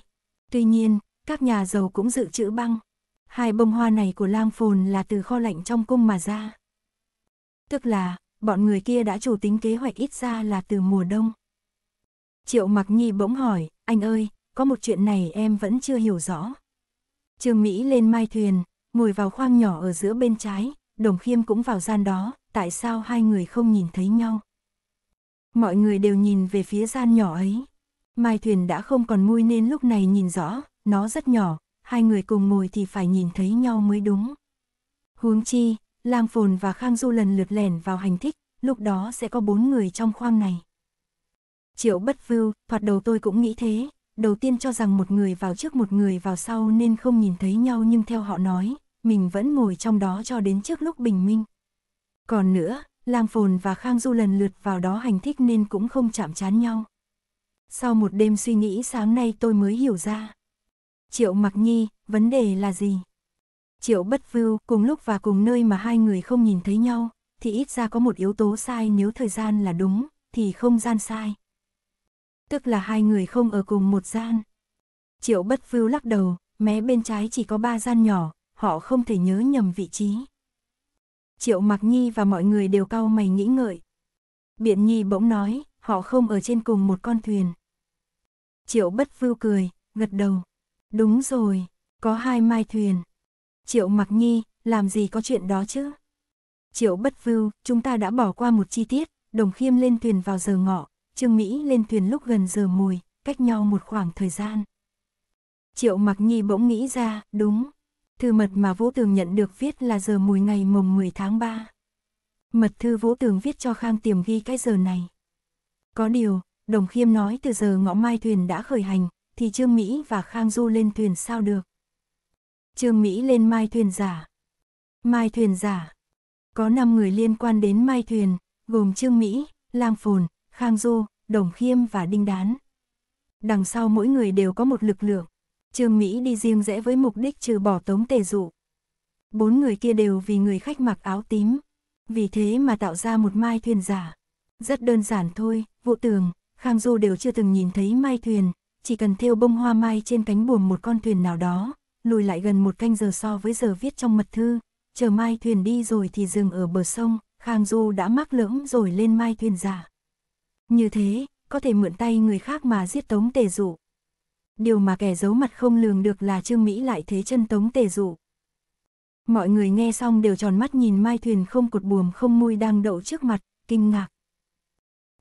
Tuy nhiên, các nhà giàu cũng dự trữ băng. Hai bông hoa này của lang phồn là từ kho lạnh trong cung mà ra. Tức là, bọn người kia đã chủ tính kế hoạch ít ra là từ mùa đông. Triệu Mặc Nhi bỗng hỏi, anh ơi, có một chuyện này em vẫn chưa hiểu rõ. Trương Mỹ lên mai thuyền, ngồi vào khoang nhỏ ở giữa bên trái, Đồng Khiêm cũng vào gian đó, tại sao hai người không nhìn thấy nhau? Mọi người đều nhìn về phía gian nhỏ ấy. Mai thuyền đã không còn mui nên lúc này nhìn rõ, nó rất nhỏ, hai người cùng ngồi thì phải nhìn thấy nhau mới đúng. Huống chi, lang Phồn và Khang Du lần lượt lẻn vào hành thích, lúc đó sẽ có bốn người trong khoang này. Triệu bất vưu, thoạt đầu tôi cũng nghĩ thế, đầu tiên cho rằng một người vào trước một người vào sau nên không nhìn thấy nhau nhưng theo họ nói, mình vẫn ngồi trong đó cho đến trước lúc bình minh. Còn nữa, lang Phồn và Khang Du lần lượt vào đó hành thích nên cũng không chạm chán nhau. Sau một đêm suy nghĩ sáng nay tôi mới hiểu ra. Triệu Mặc Nhi, vấn đề là gì? Triệu Bất Vưu cùng lúc và cùng nơi mà hai người không nhìn thấy nhau, thì ít ra có một yếu tố sai nếu thời gian là đúng, thì không gian sai. Tức là hai người không ở cùng một gian. Triệu Bất Vưu lắc đầu, mé bên trái chỉ có ba gian nhỏ, họ không thể nhớ nhầm vị trí. Triệu Mặc Nhi và mọi người đều cau mày nghĩ ngợi. Biện Nhi bỗng nói, họ không ở trên cùng một con thuyền. Triệu bất vưu cười, gật đầu. Đúng rồi, có hai mai thuyền. Triệu mặc nhi, làm gì có chuyện đó chứ? Triệu bất vưu, chúng ta đã bỏ qua một chi tiết, đồng khiêm lên thuyền vào giờ ngọ, Trương Mỹ lên thuyền lúc gần giờ mùi, cách nhau một khoảng thời gian. Triệu Mặc Nhi bỗng nghĩ ra, đúng, thư mật mà Vũ Tường nhận được viết là giờ mùi ngày mùng 10 tháng 3. Mật thư Vũ Tường viết cho Khang Tiềm ghi cái giờ này. Có điều, Đồng Khiêm nói từ giờ ngõ mai thuyền đã khởi hành, thì Trương Mỹ và Khang Du lên thuyền sao được. Trương Mỹ lên mai thuyền giả. Mai thuyền giả. Có 5 người liên quan đến mai thuyền, gồm Trương Mỹ, Lang Phồn, Khang Du, Đồng Khiêm và Đinh Đán. Đằng sau mỗi người đều có một lực lượng. Trương Mỹ đi riêng rẽ với mục đích trừ bỏ tống tề dụ. Bốn người kia đều vì người khách mặc áo tím. Vì thế mà tạo ra một mai thuyền giả. Rất đơn giản thôi, vụ tường, Khang Du đều chưa từng nhìn thấy mai thuyền, chỉ cần thêu bông hoa mai trên cánh buồm một con thuyền nào đó, lùi lại gần một canh giờ so với giờ viết trong mật thư, chờ mai thuyền đi rồi thì dừng ở bờ sông, Khang Du đã mắc lưỡng rồi lên mai thuyền giả. Như thế, có thể mượn tay người khác mà giết Tống Tề Dụ. Điều mà kẻ giấu mặt không lường được là Trương Mỹ lại thế chân Tống Tề Dụ. Mọi người nghe xong đều tròn mắt nhìn mai thuyền không cột buồm không mui đang đậu trước mặt, kinh ngạc